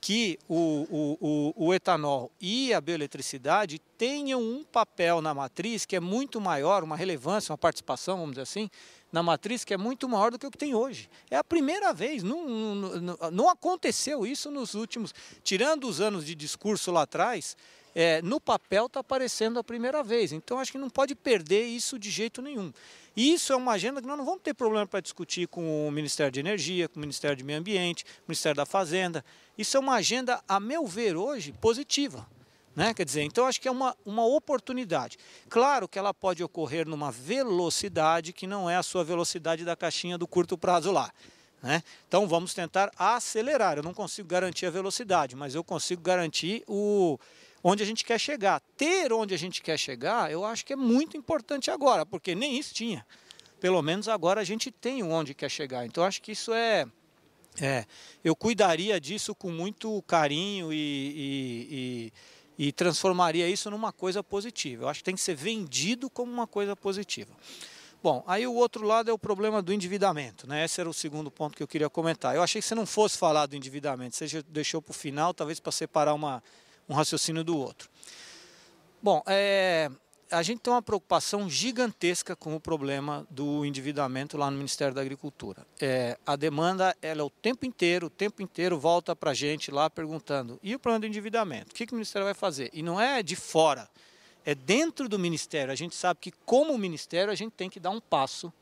que o, o, o, o, etanol e a bioeletricidade tenham um papel na matriz que é muito maior, uma relevância, uma participação, vamos dizer assim, na matriz que é muito maior do que o que tem hoje. É a primeira vez, não, não, não aconteceu isso nos últimos, tirando os anos de discurso lá atrás, é, no papel está aparecendo a primeira vez. Então acho que não pode perder isso de jeito nenhum. E isso é uma agenda que nós não vamos ter problema para discutir com o Ministério de Energia, com o Ministério de Meio Ambiente, com o Ministério da Fazenda. Isso é uma agenda, a meu ver, hoje, positiva. Né? Quer dizer, então acho que é uma, uma oportunidade. Claro que ela pode ocorrer numa velocidade que não é a sua velocidade da caixinha do curto prazo lá. Né? Então vamos tentar acelerar. Eu não consigo garantir a velocidade, mas eu consigo garantir o, onde a gente quer chegar. Ter onde a gente quer chegar, eu acho que é muito importante agora, porque nem isso tinha. Pelo menos agora a gente tem onde quer chegar. Então acho que isso é. é eu cuidaria disso com muito carinho e, e, e, e transformaria isso numa coisa positiva. Eu acho que tem que ser vendido como uma coisa positiva. Bom, aí o outro lado é o problema do endividamento, né? Esse era o segundo ponto que eu queria comentar. Eu achei que você não fosse falar do endividamento, você deixou para o final, talvez para separar uma um raciocínio do outro. Bom, é, a gente tem uma preocupação gigantesca com o problema do endividamento lá no Ministério da Agricultura. É, a demanda, ela é o tempo inteiro, o tempo inteiro volta para a gente lá perguntando, e o plano do endividamento? O que, que o Ministério vai fazer? E não é de fora, é dentro do Ministério. A gente sabe que como Ministério a gente tem que dar um passo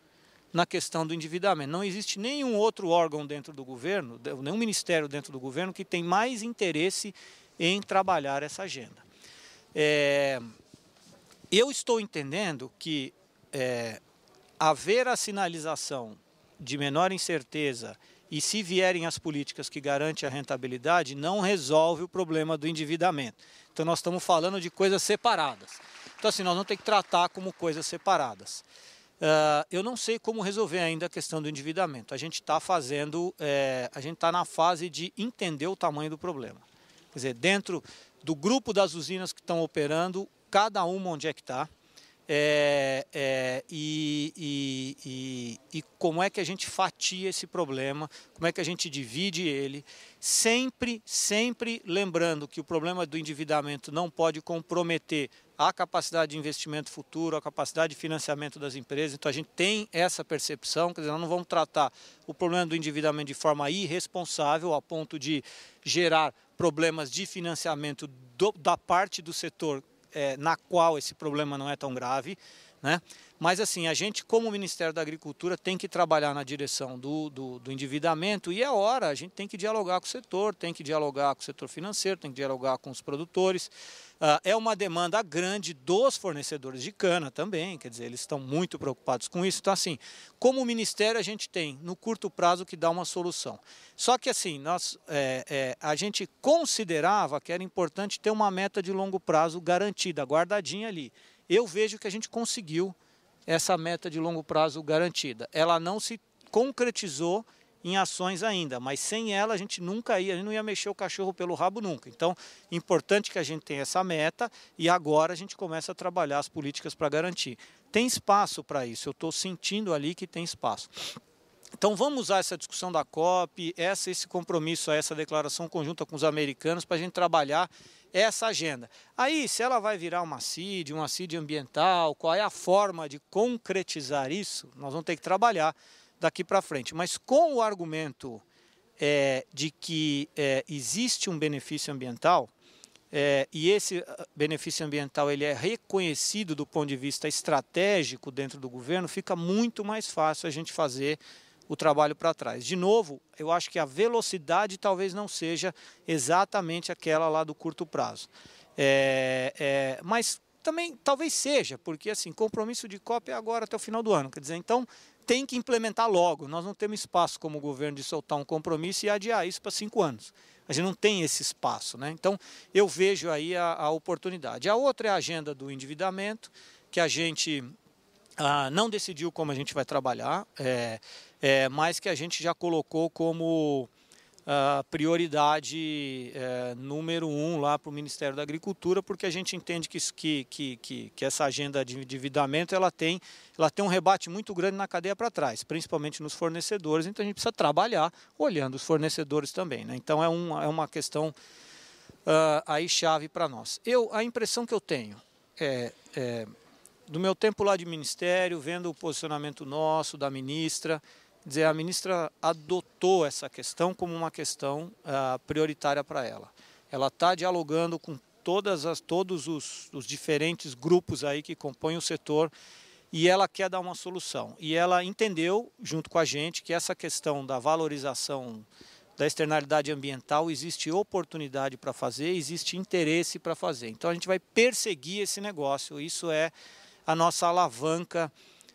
na questão do endividamento. Não existe nenhum outro órgão dentro do governo, nenhum ministério dentro do governo que tem mais interesse em trabalhar essa agenda. É, eu estou entendendo que é, haver a sinalização de menor incerteza e se vierem as políticas que garantem a rentabilidade, não resolve o problema do endividamento. Então nós estamos falando de coisas separadas. Então assim, nós não tem que tratar como coisas separadas. Uh, eu não sei como resolver ainda a questão do endividamento. A gente está fazendo, é, a gente está na fase de entender o tamanho do problema. Quer dizer, dentro do grupo das usinas que estão operando, cada uma onde é que está. É, é, e, e, e, e, como é que a gente fatia esse problema, como é que a gente divide ele, sempre, sempre lembrando que o problema do endividamento não pode comprometer a capacidade de investimento futuro, a capacidade de financiamento das empresas. Então a gente tem essa percepção, quer dizer, nós não vamos tratar o problema do endividamento de forma irresponsável, a ponto de gerar problemas de financiamento do, da parte do setor é, na qual esse problema não é tão grave. Né? Mas assim, a gente, como Ministério da Agricultura, tem que trabalhar na direção do, do, do, endividamento e é hora, a gente tem que dialogar com o setor, tem que dialogar com o setor financeiro, tem que dialogar com os produtores. Ah, é uma demanda grande dos fornecedores de cana também, quer dizer, eles estão muito preocupados com isso. Então, assim, como Ministério, a gente tem no curto prazo que dá uma solução. Só que, assim, nós, é, é, a gente considerava que era importante ter uma meta de longo prazo garantida, guardadinha ali. Eu vejo que a gente conseguiu essa meta de longo prazo garantida. Ela não se concretizou em ações ainda, mas sem ela a gente nunca ia, a gente não ia mexer o cachorro pelo rabo nunca. Então, importante que a gente tenha essa meta e agora a gente começa a trabalhar as políticas para garantir. Tem espaço para isso, eu estou sentindo ali que tem espaço. Então vamos usar essa discussão da COP, essa, esse compromisso, essa declaração conjunta com os americanos para a gente trabalhar essa agenda. Aí, se ela vai virar uma CID, uma CID ambiental, qual é a forma de concretizar isso, nós vamos ter que trabalhar daqui para frente. Mas com o argumento é, de que é, existe um benefício ambiental é, e esse ah, benefício ambiental ele é reconhecido do ponto de vista estratégico dentro do governo, fica muito mais fácil a gente fazer o trabalho para trás. De novo, eu acho que a velocidade talvez não seja exatamente aquela lá do curto prazo. É, é, mas também talvez seja, porque assim, compromisso de COP é agora até o final do ano. Quer dizer, então tem que implementar logo. Nós não temos espaço como governo de soltar um compromisso e adiar isso para cinco anos. A gente não tem esse espaço. Né? Então, eu vejo aí a, a oportunidade. A outra é a agenda do endividamento, que a gente ah, não decidiu como a gente vai trabalhar, é, é, mas que a gente já colocou como a prioridade é, número um lá para o Ministério da Agricultura, porque a gente entende que, que, que, que, essa agenda de endividamento ela tem, ela tem um rebate muito grande na cadeia para trás, principalmente nos fornecedores, então a gente precisa trabalhar olhando os fornecedores também. Né? Então é, um, é uma questão uh, aí chave para nós. Eu, a impressão que eu tenho é, é do meu tempo lá de ministério, vendo o posicionamento nosso, da ministra, dizer, a ministra adotou essa questão como uma questão uh, prioritária para ela. Ela está dialogando com todas as, todos os, os, diferentes grupos aí que compõem o setor e ela quer dar uma solução. E ela entendeu, junto com a gente, que essa questão da valorização da externalidade ambiental existe oportunidade para fazer, existe interesse para fazer. Então a gente vai perseguir esse negócio. Isso é a nossa alavanca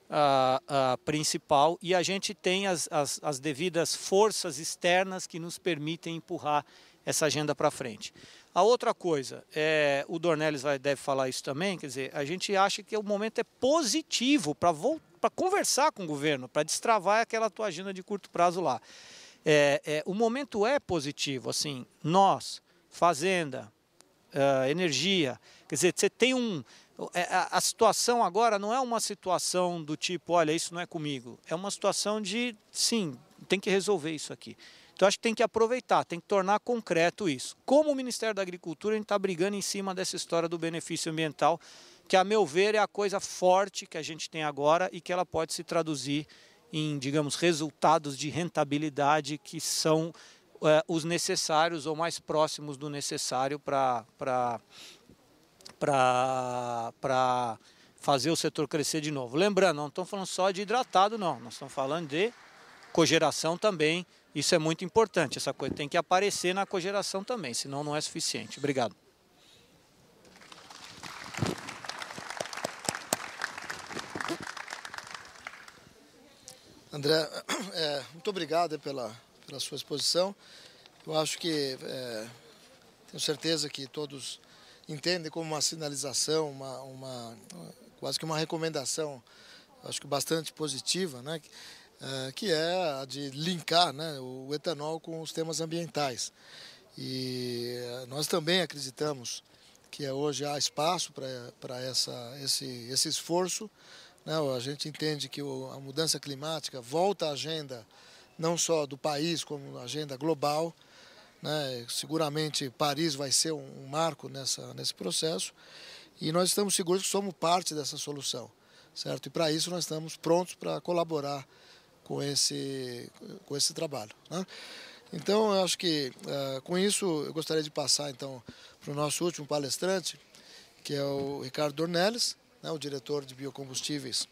a principal e a gente tem as, as, as devidas forças externas que nos permitem empurrar essa agenda para frente. A outra coisa, é, o Dornelles vai, deve falar isso também, quer dizer, a gente acha que o momento é positivo para conversar com o governo, para destravar aquela tua agenda de curto prazo lá. É, é, o momento é positivo, assim, nós, fazenda, uh, energia, quer dizer, você tem um, é, a situação agora não é uma situação do tipo, olha, isso não é comigo. É uma situação de, sim, tem que resolver isso aqui. Então acho que tem que aproveitar, tem que tornar concreto isso. Como o Ministério da Agricultura, a gente está brigando em cima dessa história do benefício ambiental, que a meu ver é a coisa forte que a gente tem agora e que ela pode se traduzir em, digamos, resultados de rentabilidade que são é, os necessários ou mais próximos do necessário para para fazer o setor crescer de novo. Lembrando, não estamos falando só de hidratado, não. Nós estamos falando de cogeração também. Isso é muito importante. Essa coisa tem que aparecer na cogeração também, senão não é suficiente. Obrigado. André, é, muito obrigado pela, pela sua exposição. Eu acho que, é, tenho certeza que todos entendem como uma sinalização, uma, uma, quase que uma recomendação, acho que bastante positiva, né? que é, é a de linkar né, o etanol com os temas ambientais. E é, nós também acreditamos que é hoje há espaço para esse, esse esforço. Né? A gente entende que o, a mudança climática volta à agenda não só do país, como agenda global. Né? Seguramente Paris vai ser um marco nessa, nesse processo e nós estamos seguros que somos parte dessa solução, certo? E para isso nós estamos prontos para colaborar com esse, com esse trabalho. Né? Então, eu acho que uh, com isso eu gostaria de passar então para o nosso último palestrante, que é o Ricardo Dornelles, né, o diretor de biocombustíveis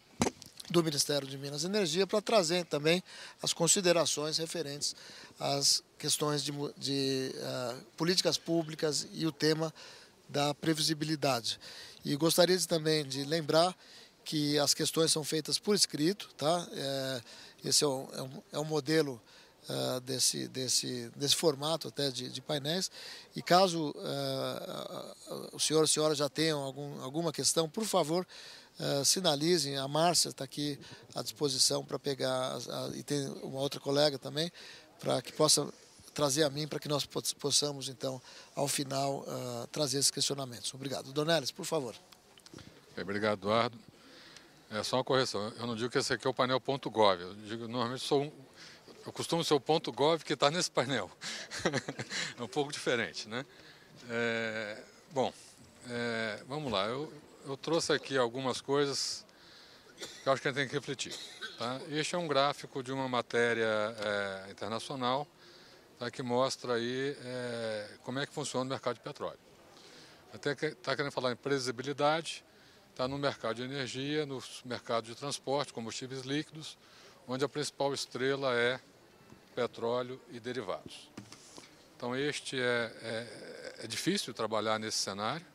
do Ministério de Minas e Energia para trazer também as considerações referentes às questões de, de uh, políticas públicas e o tema da previsibilidade. E gostaria de, também de lembrar que as questões são feitas por escrito, tá? É, esse é um, é um, é um modelo uh, desse, desse, desse formato até de, de painéis. E caso uh, o senhor ou a senhora já tenham algum, alguma questão, por favor, ah, sinalizem. A Márcia está aqui à disposição para pegar, a, e tem uma outra colega também, para que possa trazer a mim, para que nós possamos, então, ao final, uh, trazer esses questionamentos. Obrigado. Donelis, por favor. É, obrigado, Eduardo. É só uma correção. Eu não digo que esse aqui é o painel ponto .gov. Eu digo, normalmente sou um, eu costumo ser o ponto .gov que está nesse painel. é um pouco diferente, né? É, bom, é, vamos lá. Eu, eu trouxe aqui algumas coisas que eu acho que a gente tem que refletir. Tá? Este é um gráfico de uma matéria é, internacional tá, que mostra aí é, como é que funciona o mercado de petróleo. Até que está querendo falar em previsibilidade, está no mercado de energia, no mercado de transporte, combustíveis líquidos, onde a principal estrela é petróleo e derivados. Então este é, é, é difícil trabalhar nesse cenário,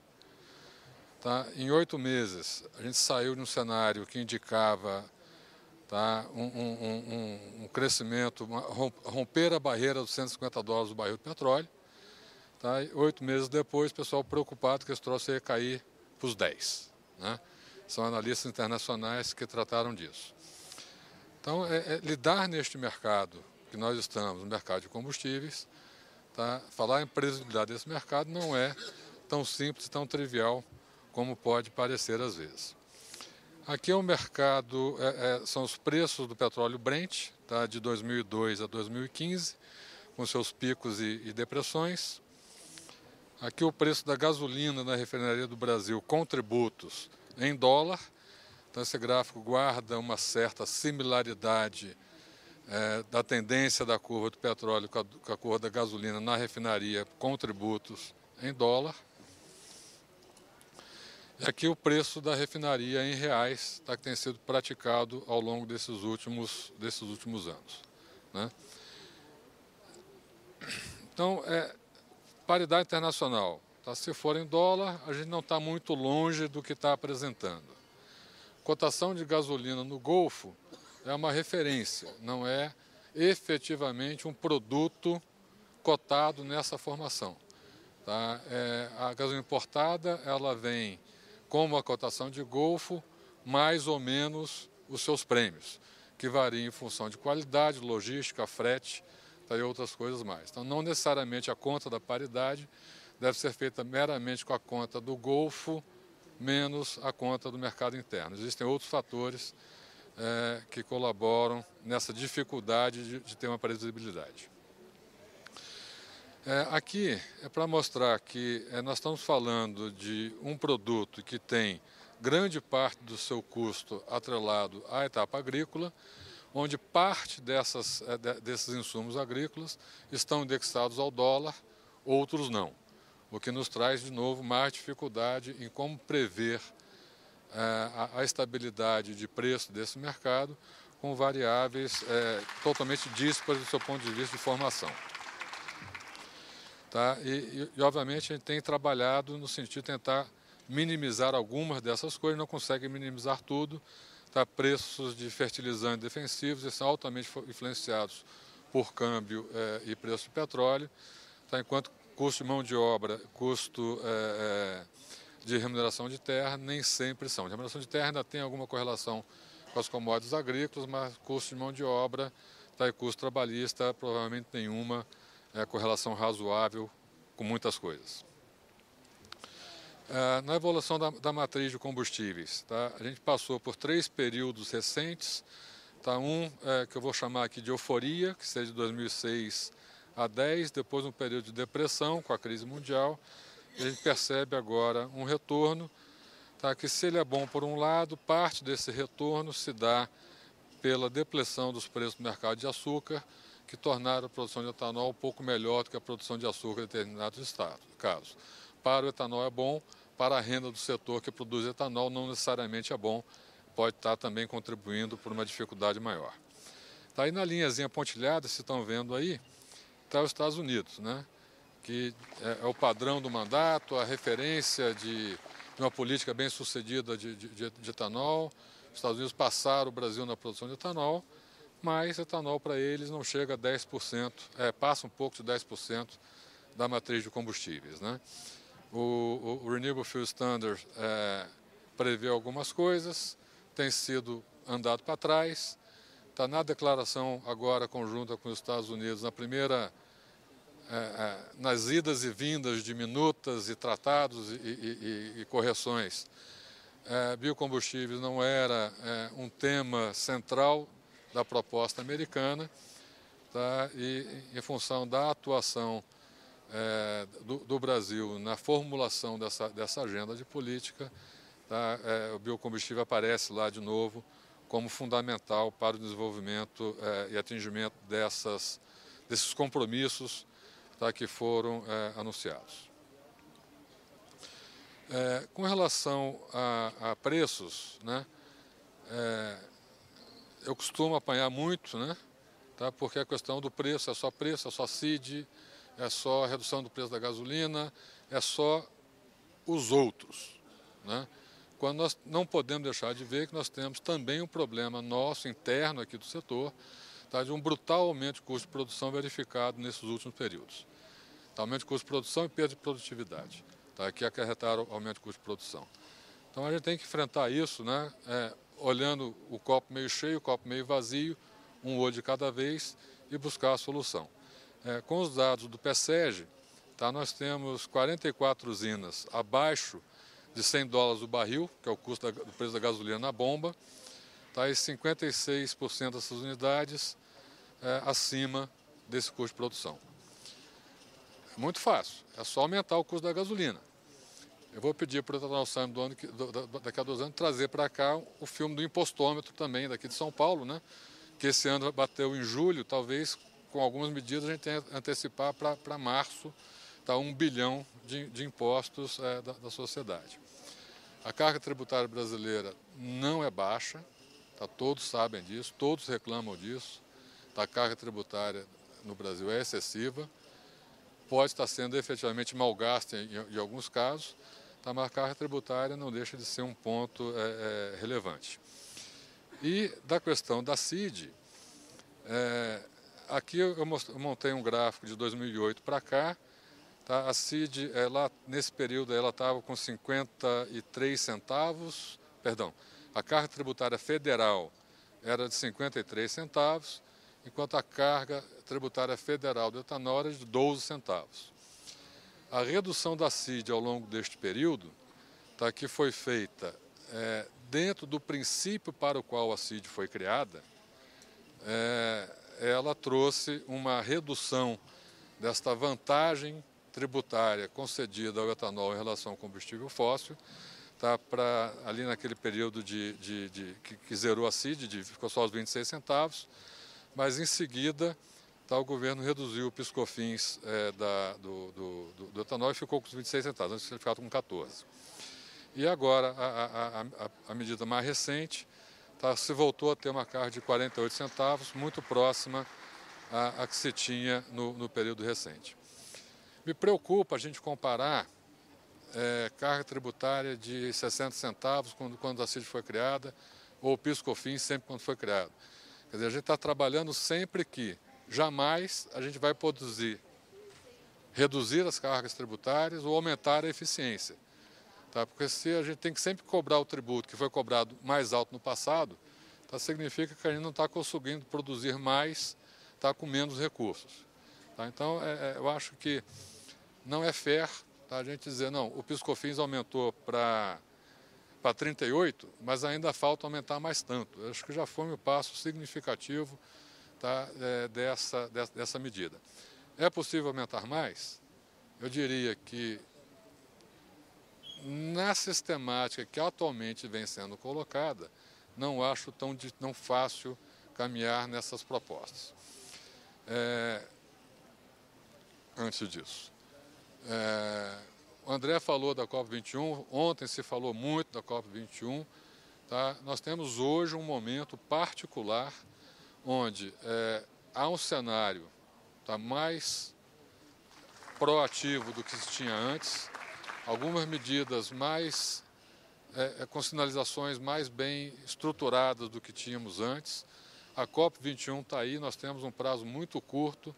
Tá? Em oito meses, a gente saiu de um cenário que indicava tá? um, um, um, um crescimento, uma, romper a barreira dos 150 dólares do barril de petróleo. Tá? Oito meses depois, o pessoal preocupado que esse troço ia cair para os 10. Né? São analistas internacionais que trataram disso. Então, é, é, lidar neste mercado que nós estamos, no mercado de combustíveis, tá? falar em previsibilidade desse mercado não é tão simples, tão trivial como pode parecer às vezes. Aqui é o mercado, é, é, são os preços do petróleo Brent, tá, de 2002 a 2015, com seus picos e, e depressões. Aqui o preço da gasolina na refinaria do Brasil com tributos em dólar. Então esse gráfico guarda uma certa similaridade é, da tendência da curva do petróleo com a, com a curva da gasolina na refinaria com tributos em dólar é aqui o preço da refinaria em reais tá, que tem sido praticado ao longo desses últimos, desses últimos anos. Né? Então, é, paridade internacional. Tá? Se for em dólar, a gente não está muito longe do que está apresentando. Cotação de gasolina no Golfo é uma referência, não é efetivamente um produto cotado nessa formação. Tá? É, a gasolina importada ela vem como a cotação de Golfo, mais ou menos os seus prêmios, que variam em função de qualidade, logística, frete tá, e outras coisas mais. Então, não necessariamente a conta da paridade deve ser feita meramente com a conta do Golfo menos a conta do mercado interno. Existem outros fatores é, que colaboram nessa dificuldade de, de ter uma previsibilidade. É, aqui é para mostrar que é, nós estamos falando de um produto que tem grande parte do seu custo atrelado à etapa agrícola, onde parte dessas, é, de, desses insumos agrícolas estão indexados ao dólar, outros não. O que nos traz, de novo, mais dificuldade em como prever é, a, a estabilidade de preço desse mercado com variáveis é, totalmente díspares do seu ponto de vista de formação. Tá? E, e, obviamente, a gente tem trabalhado no sentido de tentar minimizar algumas dessas coisas, não consegue minimizar tudo. Tá? Preços de fertilizantes defensivos são altamente influenciados por câmbio é, e preço de petróleo, tá? enquanto custo de mão de obra, custo é, é, de remuneração de terra, nem sempre são. remuneração de terra ainda tem alguma correlação com as commodities agrícolas, mas custo de mão de obra tá? e custo trabalhista, provavelmente nenhuma é, né, correlação razoável com muitas coisas. É, na evolução da, da, matriz de combustíveis, tá? a gente passou por três períodos recentes. Tá? Um é, que eu vou chamar aqui de euforia, que seja de 2006 a 10, depois um período de depressão com a crise mundial. E a gente percebe agora um retorno, tá? que se ele é bom por um lado, parte desse retorno se dá pela depressão dos preços do mercado de açúcar, que tornaram a produção de etanol um pouco melhor do que a produção de açúcar em determinados estados, casos. Para o etanol é bom, para a renda do setor que produz etanol não necessariamente é bom, pode estar também contribuindo por uma dificuldade maior. Tá aí na linhazinha pontilhada, se estão vendo aí, está os Estados Unidos, né? que é, é, o padrão do mandato, a referência de, de uma política bem sucedida de, de, de etanol. Os Estados Unidos passaram o Brasil na produção de etanol mas etanol para eles não chega a 10%, é, passa um pouco de 10% da matriz de combustíveis. Né? O, o, o Renewable Fuel Standard é, prevê algumas coisas, tem sido andado para trás, está na declaração agora conjunta com os Estados Unidos, na primeira, é, é, nas idas e vindas de minutas e tratados e, e, e, e correções. É, biocombustíveis não era é, um tema central da proposta americana, tá? e em função da atuação é, do, do, Brasil na formulação dessa, dessa agenda de política, tá? é, o biocombustível aparece lá de novo como fundamental para o desenvolvimento é, e atingimento dessas, desses compromissos tá? que foram é, anunciados. É, com relação a, a preços, né, é, eu costumo apanhar muito, né? Tá? Porque é a questão do preço é só preço, é só CID, é só redução do preço da gasolina, é só os outros, né? Quando nós não podemos deixar de ver que nós temos também um problema nosso interno aqui do setor, tá? De um brutal aumento de custo de produção verificado nesses últimos períodos. Tá? Aumento de custo de produção e perda de produtividade, tá? Que acarretaram aumento de custo de produção. Então a gente tem que enfrentar isso, né? É, olhando o copo meio cheio, o copo meio vazio, um olho de cada vez e buscar a solução. É, com os dados do PSEG, tá, nós temos 44 usinas abaixo de 100 dólares o barril, que é o custo da, do preço da gasolina na bomba, tá, e 56% dessas unidades é, acima desse custo de produção. É muito fácil, é só aumentar o custo da gasolina. Eu vou pedir para o Tatanal Sam do ano, do, daqui a dois anos trazer para cá o filme do Impostômetro também, daqui de São Paulo, né? que esse ano bateu em julho, talvez com algumas medidas a gente tenha que antecipar para março, tá um bilhão de, de impostos é, da, da sociedade. A carga tributária brasileira não é baixa, tá? todos sabem disso, todos reclamam disso. Tá? A carga tributária no Brasil é excessiva, pode estar sendo efetivamente mal gasta em, em alguns casos, então, a carga tributária não deixa de ser um ponto é, é, relevante. E da questão da CID, é, aqui eu montei um gráfico de 2008 para cá. Tá? A CID, ela, nesse período, ela estava com 53 centavos, perdão, a carga tributária federal era de 53 centavos, enquanto a carga tributária federal do etanol era de 12 é centavos. A redução da CID ao longo deste período tá, que foi feita é, dentro do princípio para o qual a CID foi criada, é, ela trouxe uma redução desta vantagem tributária concedida ao etanol em relação ao combustível fóssil, tá, para ali naquele período de, de, de que, que, zerou a CID, de, ficou só os 26 centavos, mas em seguida o governo reduziu o piscofins é, da, do, do, do, do, etanol e ficou com os 26 centavos, antes ele ficava com 14. E agora, a, a, a, a medida mais recente, tá, se voltou a ter uma carga de 48 centavos, muito próxima à, à que se tinha no, no período recente. Me preocupa a gente comparar é, carga tributária de 60 centavos quando, quando a CID foi criada, ou piscofins sempre quando foi criado. Quer dizer, a gente está trabalhando sempre que jamais a gente vai produzir, reduzir as cargas tributárias ou aumentar a eficiência. Tá? Porque se a gente tem que sempre cobrar o tributo que foi cobrado mais alto no passado, tá? significa que a gente não está conseguindo produzir mais, está com menos recursos. Tá? Então, é, é, eu acho que não é fair tá? a gente dizer, não, o PiscoFins aumentou para para 38, mas ainda falta aumentar mais tanto. Eu acho que já foi um passo significativo tá, é, dessa, dessa medida. É possível aumentar mais? Eu diria que na sistemática que atualmente vem sendo colocada, não acho tão não fácil caminhar nessas propostas. É, antes disso, é, o André falou da COP21, ontem se falou muito da COP21. Tá? Nós temos hoje um momento particular onde é, há um cenário tá, mais proativo do que se tinha antes, algumas medidas mais é, é com sinalizações mais bem estruturadas do que tínhamos antes. A COP21 está aí, nós temos um prazo muito curto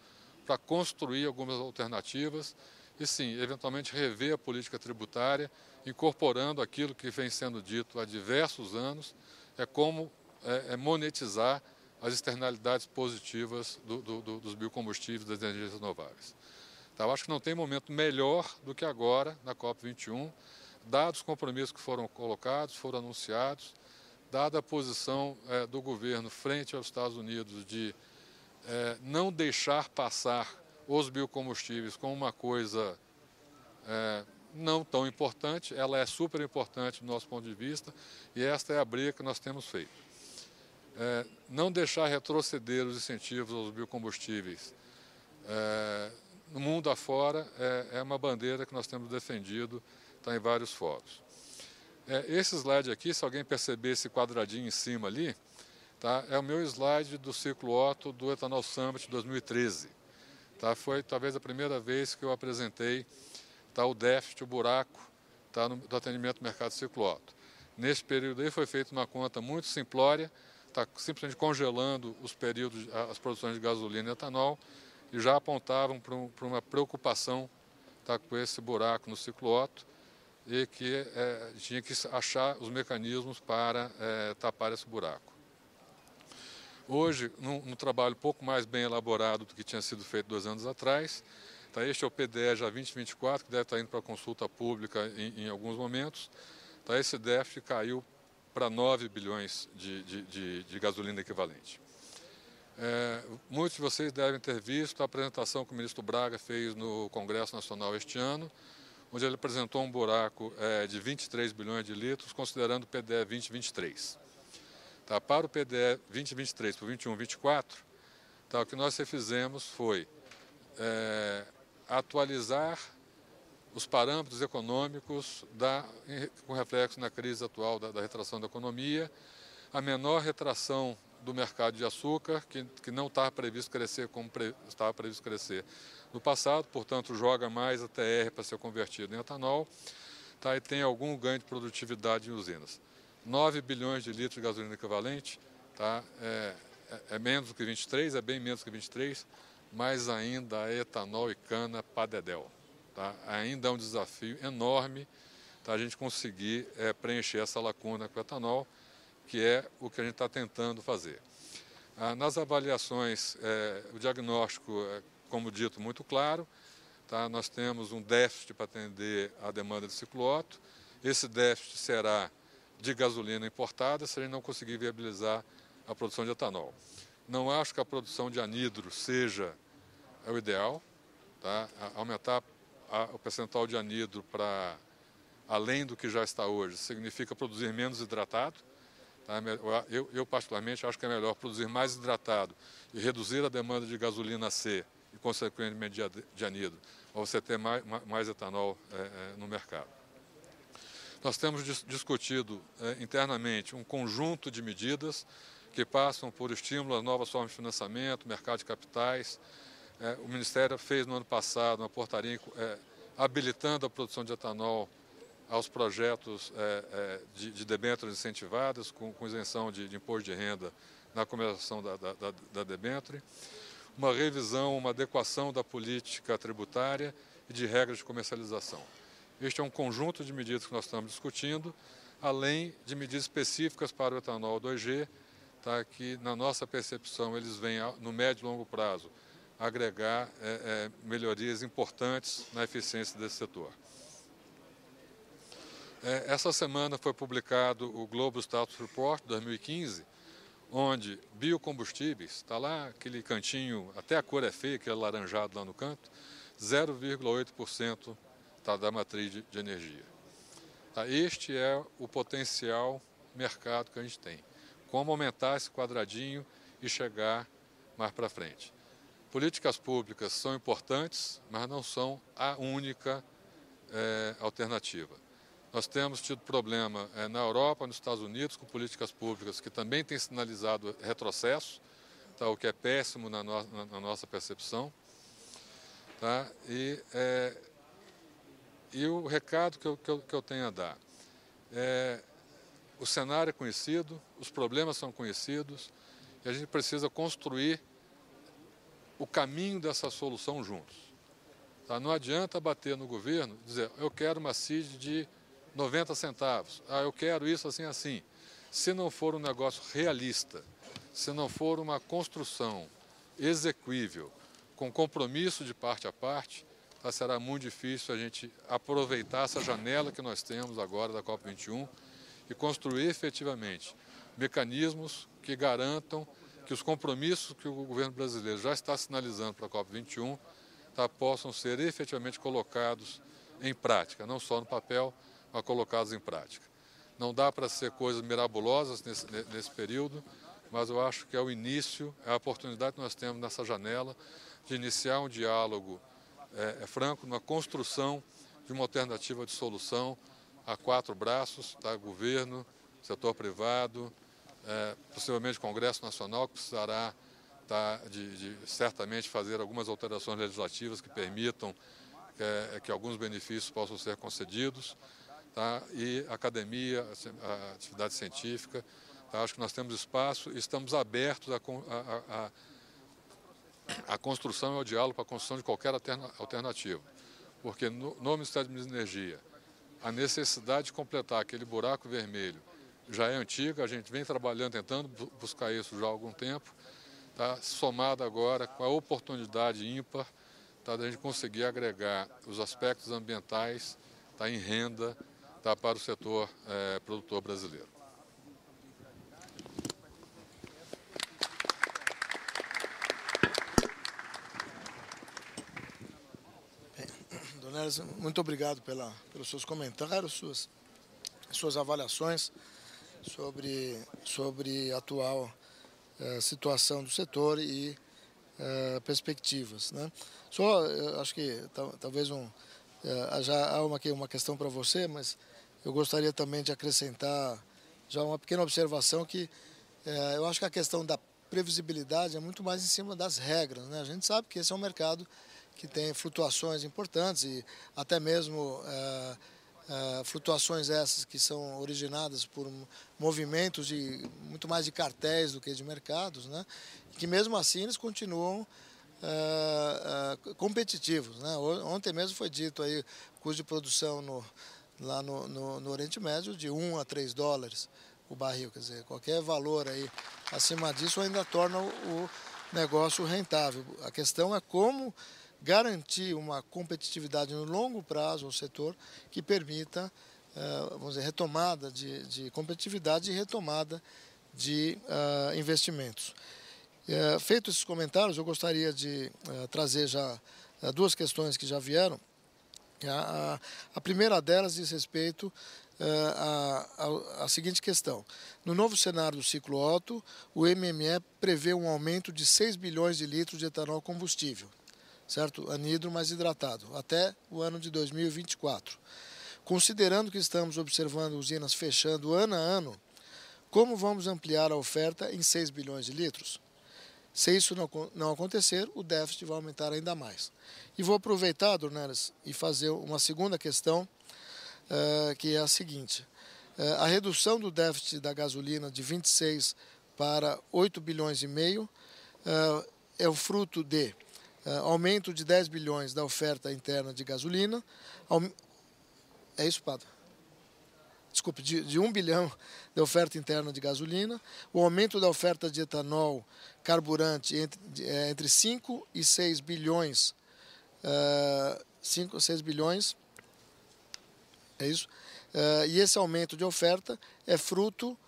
para construir algumas alternativas e, sim, eventualmente rever a política tributária, incorporando aquilo que vem sendo dito há diversos anos, é como é, é monetizar as externalidades positivas do, do, do, dos biocombustíveis, das energias renováveis. Então, acho que não tem momento melhor do que agora, na COP21, dados os compromissos que foram colocados, foram anunciados, dada a posição é, do governo frente aos Estados Unidos de é, não deixar passar os biocombustíveis como uma coisa é, não tão importante, ela é super importante do nosso ponto de vista, e esta é a briga que nós temos feito é, não deixar retroceder os incentivos aos biocombustíveis. É, no mundo afora, é, é uma bandeira que nós temos defendido, está em vários fóruns. É, esse slide aqui, se alguém perceber esse quadradinho em cima ali, tá, é o meu slide do ciclo Otto do Etanol Summit 2013. Tá, foi talvez a primeira vez que eu apresentei tá, o déficit, o buraco tá, no, do atendimento do mercado ciclo Otto. Nesse período aí foi feita uma conta muito simplória, está simplesmente congelando os períodos, as produções de gasolina e etanol, e já apontavam para, uma preocupação tá, com esse buraco no ciclo Otto e que é, tinha que achar os mecanismos para é, tapar esse buraco. Hoje, num, num, trabalho pouco mais bem elaborado do que tinha sido feito dois anos atrás, tá, este é o já 2024, que deve estar tá indo para consulta pública em, em alguns momentos, tá, esse déficit caiu para 9 bilhões de, de, de, de gasolina equivalente. É, muitos de vocês devem ter visto a apresentação que o ministro Braga fez no Congresso Nacional este ano, onde ele apresentou um buraco é, de 23 bilhões de litros, considerando o PDE 2023. Tá, para o PDE 2023 para o 21-24, tá, o que nós fizemos foi é, atualizar os parâmetros econômicos da, com reflexo na crise atual da, da, retração da economia, a menor retração do mercado de açúcar, que, que não estava tá previsto crescer como pre, estava previsto crescer no passado, portanto joga mais a TR para ser convertido em etanol, tá, e tem algum ganho de produtividade em usinas. 9 bilhões de litros de gasolina equivalente, tá, é, é, é menos do que 23, é bem menos do que 23, mas ainda é etanol e cana padedel. Tá? Ainda é um desafio enorme tá? a gente conseguir é, preencher essa lacuna com etanol, que é o que a gente está tentando fazer. Ah, nas avaliações, é, o diagnóstico é, como dito, muito claro. Tá? Nós temos um déficit para atender a demanda de cicloto. Esse déficit será de gasolina importada se a gente não conseguir viabilizar a produção de etanol. Não acho que a produção de anidro seja o ideal. Tá? Aumentar a, o percentual de anidro para além do que já está hoje significa produzir menos hidratado. Tá? Eu, eu, particularmente, acho que é melhor produzir mais hidratado e reduzir a demanda de gasolina C e, consequentemente, de, de anidro, para você ter mais, mais etanol é, é, no mercado. Nós temos dis discutido é, internamente um conjunto de medidas que passam por estímulo a novas formas de financiamento, mercado de capitais, é, o Ministério fez no ano passado uma portaria é, habilitando a produção de etanol aos projetos é, é de, de debêntures incentivadas, com, com isenção de, de, imposto de renda na comercialização da, da, da, da debênture, uma revisão, uma adequação da política tributária e de regras de comercialização. Este é um conjunto de medidas que nós estamos discutindo, além de medidas específicas para o etanol 2G, tá, que, na nossa percepção, eles vêm no médio e longo prazo agregar é, é, melhorias importantes na eficiência desse setor. É, essa semana foi publicado o Globo Status Report 2015, onde biocombustíveis, está lá aquele cantinho, até a cor é feia, aquele laranjado lá no canto, 0,8% está da matriz de, de energia. Tá, este é o potencial mercado que a gente tem. Como aumentar esse quadradinho e chegar mais para frente. Políticas públicas são importantes, mas não são a única é, alternativa. Nós temos tido problema é, na Europa, nos Estados Unidos, com políticas públicas que também têm sinalizado retrocesso, tá, o que é péssimo na, no, na, na nossa percepção. Tá? E, é, e o recado que eu, que eu, que eu tenho a dar é, o cenário é conhecido, os problemas são conhecidos e a gente precisa construir o caminho dessa solução juntos. Tá? Não adianta bater no governo e dizer, eu quero uma CID de 90 centavos, ah, eu quero isso assim, assim. Se não for um negócio realista, se não for uma construção exequível, com compromisso de parte a parte, tá? será muito difícil a gente aproveitar essa janela que nós temos agora da COP21 e construir efetivamente mecanismos que garantam que os compromissos que o governo brasileiro já está sinalizando para a COP21 tá, possam ser efetivamente colocados em prática, não só no papel, mas colocados em prática. Não dá para ser coisas mirabolosas nesse, nesse período, mas eu acho que é o início, é a oportunidade que nós temos nessa janela de iniciar um diálogo é, é franco, uma construção de uma alternativa de solução a quatro braços, tá? governo, setor privado, é, possivelmente o Congresso Nacional, que precisará tá, de, de, certamente fazer algumas alterações legislativas que permitam é, é que alguns benefícios possam ser concedidos, tá? e academia, a atividade científica. Tá? Acho que nós temos espaço e estamos abertos à a, a, a, a, construção e ao diálogo para a construção de qualquer alterna, alternativa. Porque no, no Ministério da Energia, a necessidade de completar aquele buraco vermelho já é antiga, a gente vem trabalhando, tentando buscar isso já há algum tempo, tá? somada agora com a oportunidade ímpar tá? da gente conseguir agregar os aspectos ambientais tá? em renda tá? para o setor é, produtor brasileiro. muito obrigado pela, pelos seus comentários, suas, suas avaliações sobre, sobre a atual eh, situação do setor e eh, perspectivas. Né? Só, eh, acho que talvez um, já há uma, uma questão para você, mas eu gostaria também de acrescentar já uma pequena observação que eu acho que a questão da previsibilidade é muito mais em cima das regras. Né? A gente sabe que esse é um mercado que tem flutuações importantes e até mesmo ah, flutuações essas que são originadas por movimentos de muito mais de cartéis do que de mercados, né? que mesmo assim eles continuam uh, uh, competitivos. Né? Ontem mesmo foi dito aí o custo de produção no, lá no, no, no, Oriente Médio de 1 a 3 dólares o barril, quer dizer, qualquer valor aí acima disso ainda torna o, o negócio rentável. A questão é como garantir uma competitividade no longo prazo ao setor que permita, eh, vamos dizer, retomada de, de competitividade e retomada de uh, investimentos. Uh, eh, Feitos esses comentários, eu gostaria de uh, trazer já duas questões que já vieram. A, a, a primeira delas diz respeito à seguinte questão. No novo cenário do ciclo Otto, o MME prevê um aumento de 6 bilhões de litros de etanol combustível certo? Anidro mais hidratado, até o ano de 2024. Considerando que estamos observando usinas fechando ano a ano, como vamos ampliar a oferta em 6 bilhões de litros? Se isso não, não acontecer, o déficit vai aumentar ainda mais. E vou aproveitar, Dornelis, e fazer uma segunda questão, uh, que é a seguinte. Uh, a redução do déficit da gasolina de 26 para 8 bilhões e meio uh, é o fruto de é, aumento de 10 bilhões da oferta interna de gasolina. É isso, Pato? Desculpe, de, de 1 bilhão da oferta interna de gasolina, o aumento da oferta de etanol carburante entre, é, entre 5 e 6 bilhões, uh, 5 ou 6 bilhões, é isso? Uh, e esse aumento de oferta é fruto.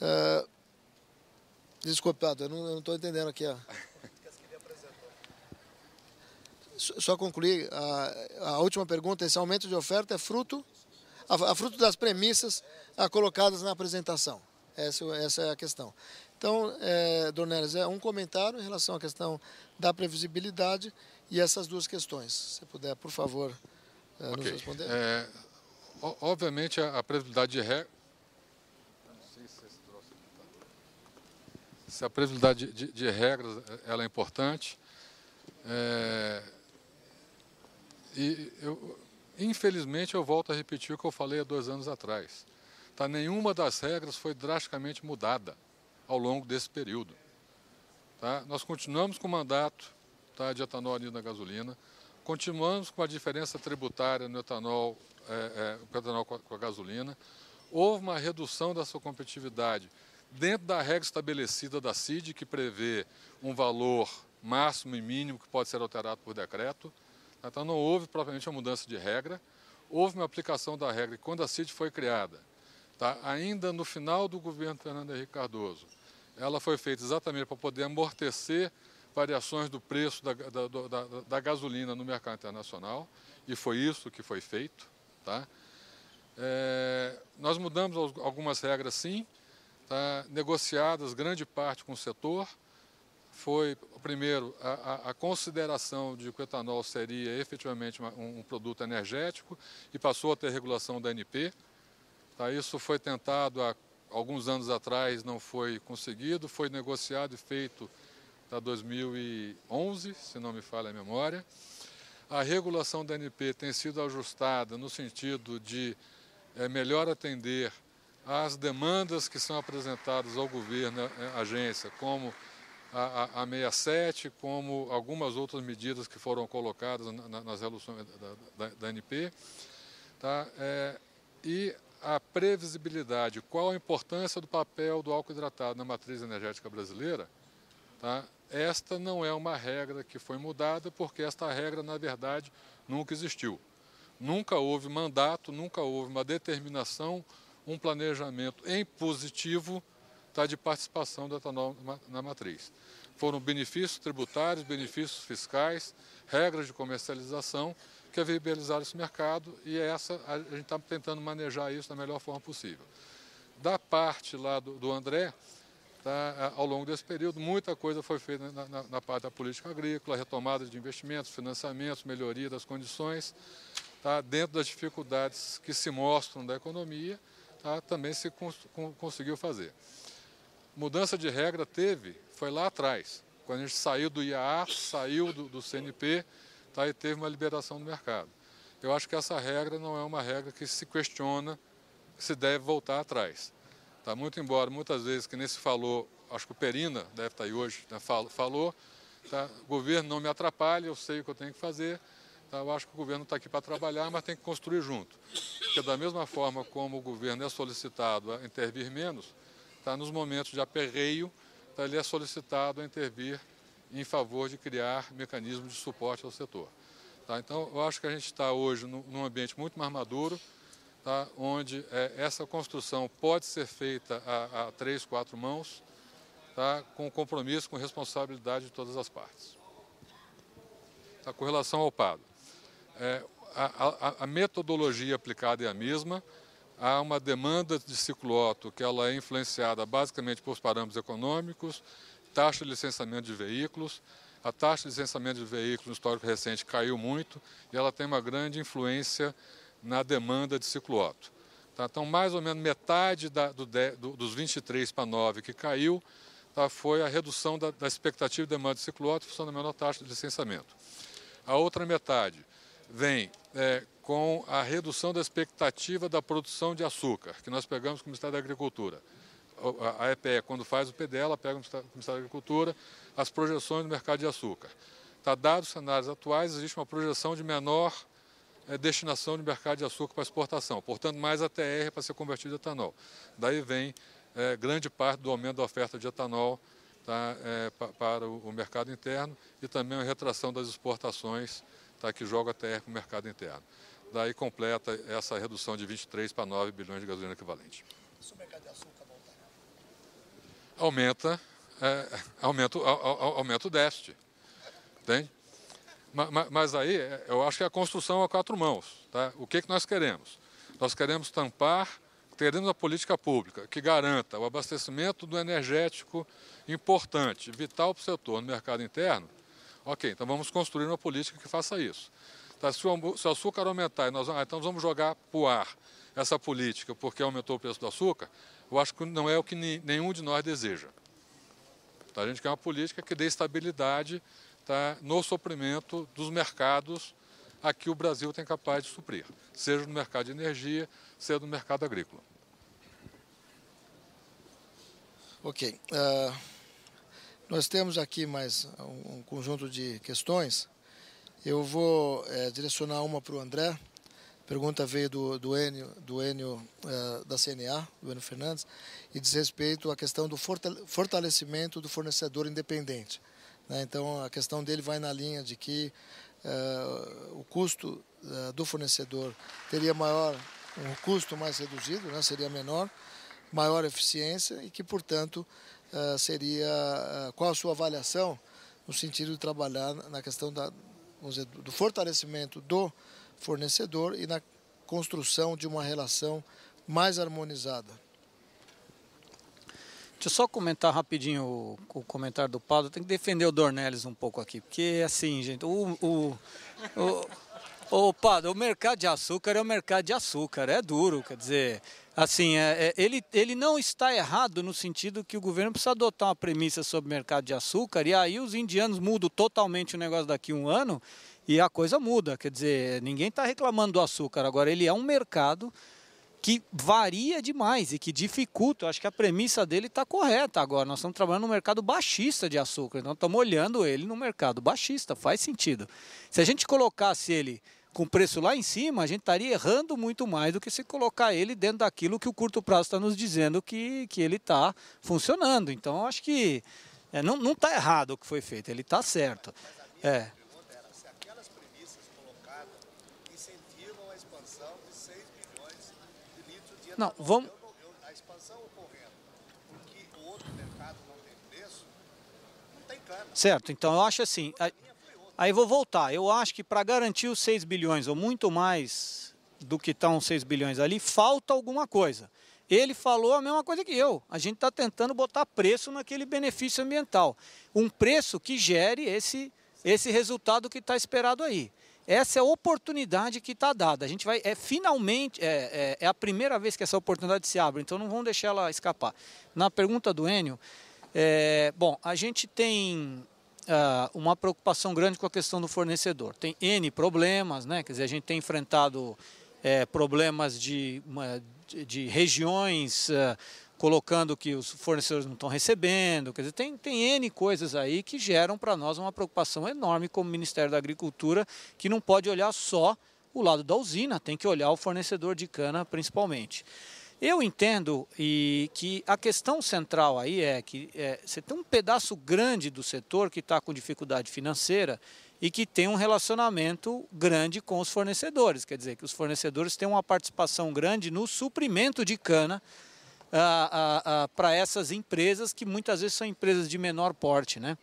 Uh, desculpe, Padre, eu não estou entendendo aqui. Ó só concluir a, a, última pergunta, esse aumento de oferta é fruto, a, a fruto das premissas a, ah, colocadas na apresentação. Essa, essa, é a questão. Então, é, Dornelis, é um comentário em relação à questão da previsibilidade e essas duas questões. Se puder, por favor, é, okay. nos responder. É, obviamente, a, a previsibilidade de ré se a previsibilidade de, de, de, regras eh, ela é importante. É, e eu, infelizmente eu volto a repetir o que eu falei há dois anos atrás. Tá, nenhuma das regras foi drasticamente mudada ao longo desse período. Tá? Nós continuamos com o mandato tá, de etanol unido na gasolina, continuamos com a diferença tributária no etanol, é, é, etanol com, a, com a gasolina, houve uma redução da sua competitividade dentro da regra estabelecida da CID, que prevê um valor máximo e mínimo que pode ser alterado por decreto. Então não houve propriamente uma mudança de regra, houve uma aplicação da regra quando a CID foi criada, tá? ainda no final do governo Fernando Henrique Cardoso, ela foi feita exatamente para poder amortecer variações do preço da, da, da, da, gasolina no mercado internacional, e foi isso que foi feito. Tá? É, nós mudamos algumas regras, sim, tá? negociadas grande parte com o setor, foi, primeiro, a, a, consideração de que o etanol seria efetivamente um, um, produto energético e passou a ter regulação da NP. Tá? Isso foi tentado há alguns anos atrás, não foi conseguido, foi negociado e feito em 2011, se não me falha a memória. A regulação da NP tem sido ajustada no sentido de é, melhor atender às demandas que são apresentadas ao governo, à agência, como a, a, a 67, como algumas outras medidas que foram colocadas na, nas resoluções da, da, da NP. Tá? É, e a previsibilidade, qual a importância do papel do álcool hidratado na matriz energética brasileira, tá? esta não é uma regra que foi mudada, porque esta regra, na verdade, nunca existiu. Nunca houve mandato, nunca houve uma determinação, um planejamento em positivo está de participação do etanol na matriz. Foram benefícios tributários, benefícios fiscais, regras de comercialização que é viabilizar esse mercado e é essa a gente está tentando manejar isso da melhor forma possível. Da parte lá do, do André, tá, ao longo desse período, muita coisa foi feita na, na, na, parte da política agrícola, retomada de investimentos, financiamentos, melhoria das condições, tá, dentro das dificuldades que se mostram da economia, tá, também se cons, com, conseguiu fazer. Mudança de regra teve, foi lá atrás, quando a gente saiu do IAA, saiu do, do CNP tá, e teve uma liberação do mercado. Eu acho que essa regra não é uma regra que se questiona, que se deve voltar atrás. Tá, muito embora muitas vezes que nem se falou, acho que o Perina deve estar tá aí hoje, né, falou, tá, o governo não me atrapalha, eu sei o que eu tenho que fazer, tá, eu acho que o governo está aqui para trabalhar, mas tem que construir junto. Porque da mesma forma como o governo é solicitado a intervir menos, tá, nos momentos de aperreio, tá, ele é solicitado a intervir em favor de criar mecanismos de suporte ao setor. Tá, então, eu acho que a gente está hoje num ambiente muito mais maduro, tá, onde é, essa construção pode ser feita a, a três, quatro mãos, tá, com compromisso, com responsabilidade de todas as partes. Tá, com relação ao PADO, é, a, a, a metodologia aplicada é a mesma, há uma demanda de cicloauto que ela é influenciada basicamente por parâmetros econômicos, taxa de licenciamento de veículos. A taxa de licenciamento de veículos no histórico recente caiu muito e ela tem uma grande influência na demanda de cicloauto. Tá? Então, mais ou menos metade da, do, do, dos 23 para 9 que caiu tá? foi a redução da, da expectativa de demanda de cicloauto, funcionando da menor taxa de licenciamento. A outra metade vem é, com a redução da expectativa da produção de açúcar, que nós pegamos com o Ministério da Agricultura. A EPE, quando faz o PDL ela pega o Ministério da Agricultura as projeções do mercado de açúcar. Está dados os cenários atuais, existe uma projeção de menor eh, destinação de mercado de açúcar para exportação, portanto, mais ATR para ser convertido em etanol. Daí vem é, grande parte do aumento da oferta de etanol tá, é, para o, o, mercado interno e também a retração das exportações tá, que joga ATR para o mercado interno daí completa essa redução de 23 para 9 bilhões de gasolina equivalente. Se o mercado de açúcar voltar? Aumenta, é, aumenta, aumenta o déficit. Entende? Mas, mas, aí é, eu acho que é a construção é a quatro mãos. Tá? O que, que nós queremos? Nós queremos tampar, teremos a política pública que garanta o abastecimento do energético importante, vital para o setor no mercado interno. Ok, então vamos construir uma política que faça isso. Tá, se, o, se o açúcar aumentar e nós ah, então vamos jogar para o ar essa política porque aumentou o preço do açúcar, eu acho que não é o que nenhum de nós deseja. Tá, a gente quer uma política que dê estabilidade tá, no suprimento dos mercados a que o Brasil tem capaz de suprir, seja no mercado de energia, seja no mercado agrícola. Ok. Uh, nós temos aqui mais um, um conjunto de questões. Eu vou é, direcionar uma para o André. Pergunta veio do, do Enio, do Enio é, da CNA, do Enio Fernandes, e diz respeito à questão do fortalecimento do fornecedor independente. Né? Então, a questão dele vai na linha de que é, o custo do fornecedor teria maior, um custo mais reduzido, né? seria menor, maior eficiência e que, portanto, seria. qual a sua avaliação no sentido de trabalhar na questão da, vamos dizer, do fortalecimento do fornecedor e na construção de uma relação mais harmonizada. Deixa eu só comentar rapidinho o, o comentário do Paulo. Tem que defender o Dornelles um pouco aqui, porque assim, gente, o, o, o Ô, Padre, o mercado de açúcar é o mercado de açúcar, é duro, quer dizer, assim, é, é, ele, ele não está errado no sentido que o governo precisa adotar uma premissa sobre o mercado de açúcar e aí os indianos mudam totalmente o negócio daqui a um ano e a coisa muda, quer dizer, ninguém está reclamando do açúcar, agora ele é um mercado que varia demais e que dificulta. Eu acho que a premissa dele está correta agora. Nós estamos trabalhando no mercado baixista de açúcar, então estamos olhando ele no mercado baixista, faz sentido. Se a gente colocasse ele com preço lá em cima, a gente estaria errando muito mais do que se colocar ele dentro daquilo que o curto prazo está nos dizendo que, que ele está funcionando. Então, acho que é, não está errado o que foi feito, ele está certo. a É. Não, vamos. a expansão ocorrendo, porque o outro mercado não tem preço, não tem cana. Certo, então eu acho assim. A... Aí vou voltar. Eu acho que para garantir os 6 bilhões ou muito mais do que estão os 6 bilhões ali, falta alguma coisa. Ele falou a mesma coisa que eu. A gente está tentando botar preço naquele benefício ambiental. Um preço que gere esse, esse resultado que está esperado aí. Essa é a oportunidade que está dada. A gente vai. É finalmente. É, é, é, a primeira vez que essa oportunidade se abre, então não vamos deixar ela escapar. Na pergunta do Enio, é, bom, a gente tem ah, uma preocupação grande com a questão do fornecedor. Tem N problemas, né? quer dizer, a gente tem enfrentado eh, problemas de, de, de regiões ah, colocando que os fornecedores não estão recebendo, quer dizer, tem, tem N coisas aí que geram para nós uma preocupação enorme como Ministério da Agricultura, que não pode olhar só o lado da usina, tem que olhar o fornecedor de cana principalmente. Eu entendo e que a questão central aí é que é, você tem um pedaço grande do setor que está com dificuldade financeira e que tem um relacionamento grande com os fornecedores. Quer dizer, que os fornecedores têm uma participação grande no suprimento de cana ah, ah, ah, para essas empresas, que muitas vezes são empresas de menor porte, né?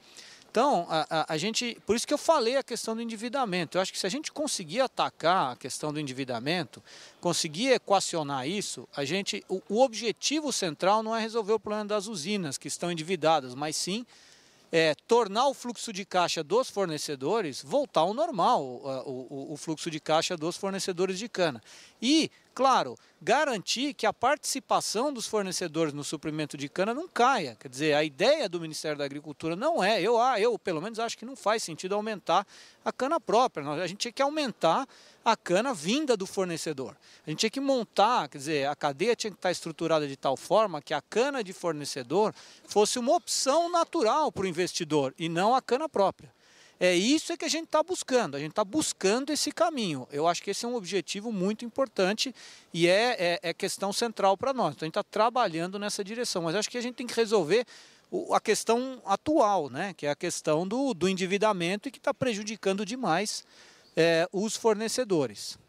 Então, a, a, a, gente, por isso que eu falei a questão do endividamento. Eu acho que se a gente conseguir atacar a questão do endividamento, conseguir equacionar isso, a gente, o, o objetivo central não é resolver o problema das usinas que estão endividadas, mas sim é, tornar o fluxo de caixa dos fornecedores voltar ao normal, o, o, o fluxo de caixa dos fornecedores de cana. E claro, garantir que a participação dos fornecedores no suprimento de cana não caia. Quer dizer, a ideia do Ministério da Agricultura não é, eu, ah, eu pelo menos acho que não faz sentido aumentar a cana própria. A gente tinha que aumentar a cana vinda do fornecedor. A gente tinha que montar, quer dizer, a cadeia tinha que estar estruturada de tal forma que a cana de fornecedor fosse uma opção natural para o investidor e não a cana própria. É isso é que a gente está buscando, a gente está buscando esse caminho. Eu acho que esse é um objetivo muito importante e é, é, é questão central para nós. Então a gente está trabalhando nessa direção, mas acho que a gente tem que resolver a questão atual, né? que é a questão do, do endividamento e que está prejudicando demais é, os fornecedores.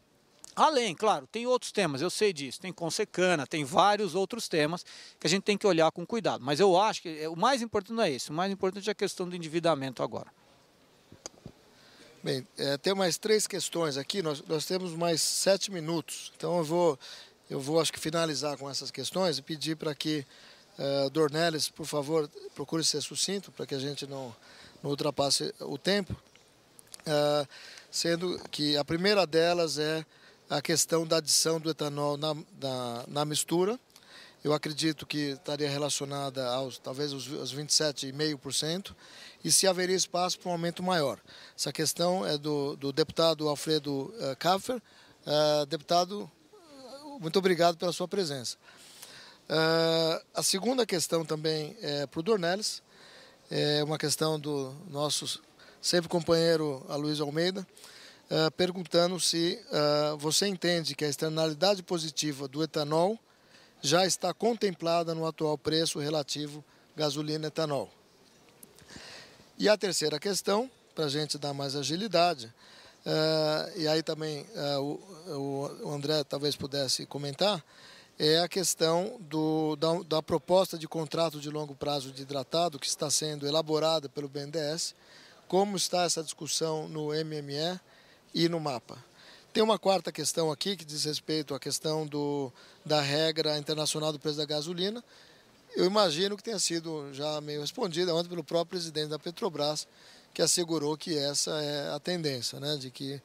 Além, claro, tem outros temas, eu sei disso, tem Consecana, tem vários outros temas que a gente tem que olhar com cuidado. Mas eu acho que é, o mais importante é esse, o mais importante é a questão do endividamento agora. Bem, é, tem mais três questões aqui, nós, nós temos mais sete minutos, então eu vou, eu vou acho que finalizar com essas questões e pedir para que é, Dorneles, por favor, procure ser sucinto para que a gente não, não ultrapasse o tempo, é, sendo que a primeira delas é a questão da adição do etanol na, na, na mistura, eu acredito que estaria relacionada aos talvez aos 27,5%, e se haveria espaço para um aumento maior. Essa questão é do, do deputado Alfredo uh, eh, Kaffer. Uh, eh, deputado, eh, muito obrigado pela sua presença. Uh, a segunda questão também é para o Dornelles, é uma questão do nosso sempre companheiro Luiz Almeida, uh, perguntando se você entende que a externalidade positiva do etanol já está contemplada no atual preço relativo gasolina e etanol. E a terceira questão, para a gente dar mais agilidade, uh, e aí também uh, o, o, André talvez pudesse comentar, é a questão do, da, da, proposta de contrato de longo prazo de hidratado que está sendo elaborada pelo BNDES, como está essa discussão no MME e no MAPA. Tem uma quarta questão aqui que diz respeito à questão do, da regra internacional do preço da gasolina. Eu imagino que tenha sido já meio respondida ontem pelo próprio presidente da Petrobras, que assegurou que essa é a tendência, né, de que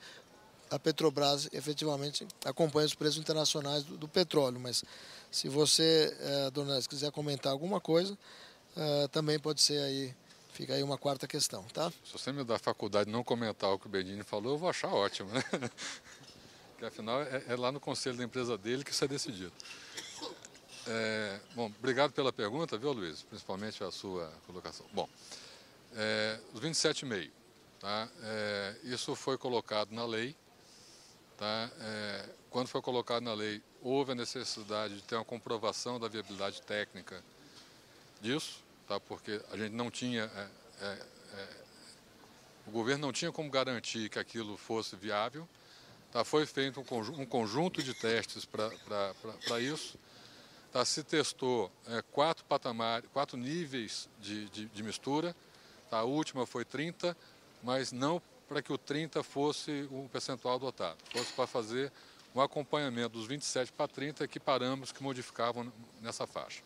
a Petrobras efetivamente acompanha os preços internacionais do, do petróleo. Mas se você, é, dona Inés, quiser comentar alguma coisa, é, também pode ser aí, fica aí uma quarta questão, tá? Se você me dá faculdade não comentar o que o Bendini falou, eu vou achar ótimo, né? que afinal é, é, lá no conselho da empresa dele que isso é decidido. É, bom, obrigado pela pergunta, viu, Luiz? Principalmente a sua colocação. Bom, é, os 27,5, tá? É, isso foi colocado na lei. Tá? É, quando foi colocado na lei, houve a necessidade de ter uma comprovação da viabilidade técnica disso, tá? porque a gente não tinha é, o governo não tinha como garantir que aquilo fosse viável. Tá, foi feito um, um, conjunto de testes para isso. Tá, se testou é, quatro patamares, quatro níveis de, de, de mistura. Tá, a última foi 30, mas não para que o 30 fosse o um percentual adotado, fosse para fazer um acompanhamento dos 27 para 30, que parâmetros que modificavam nessa faixa.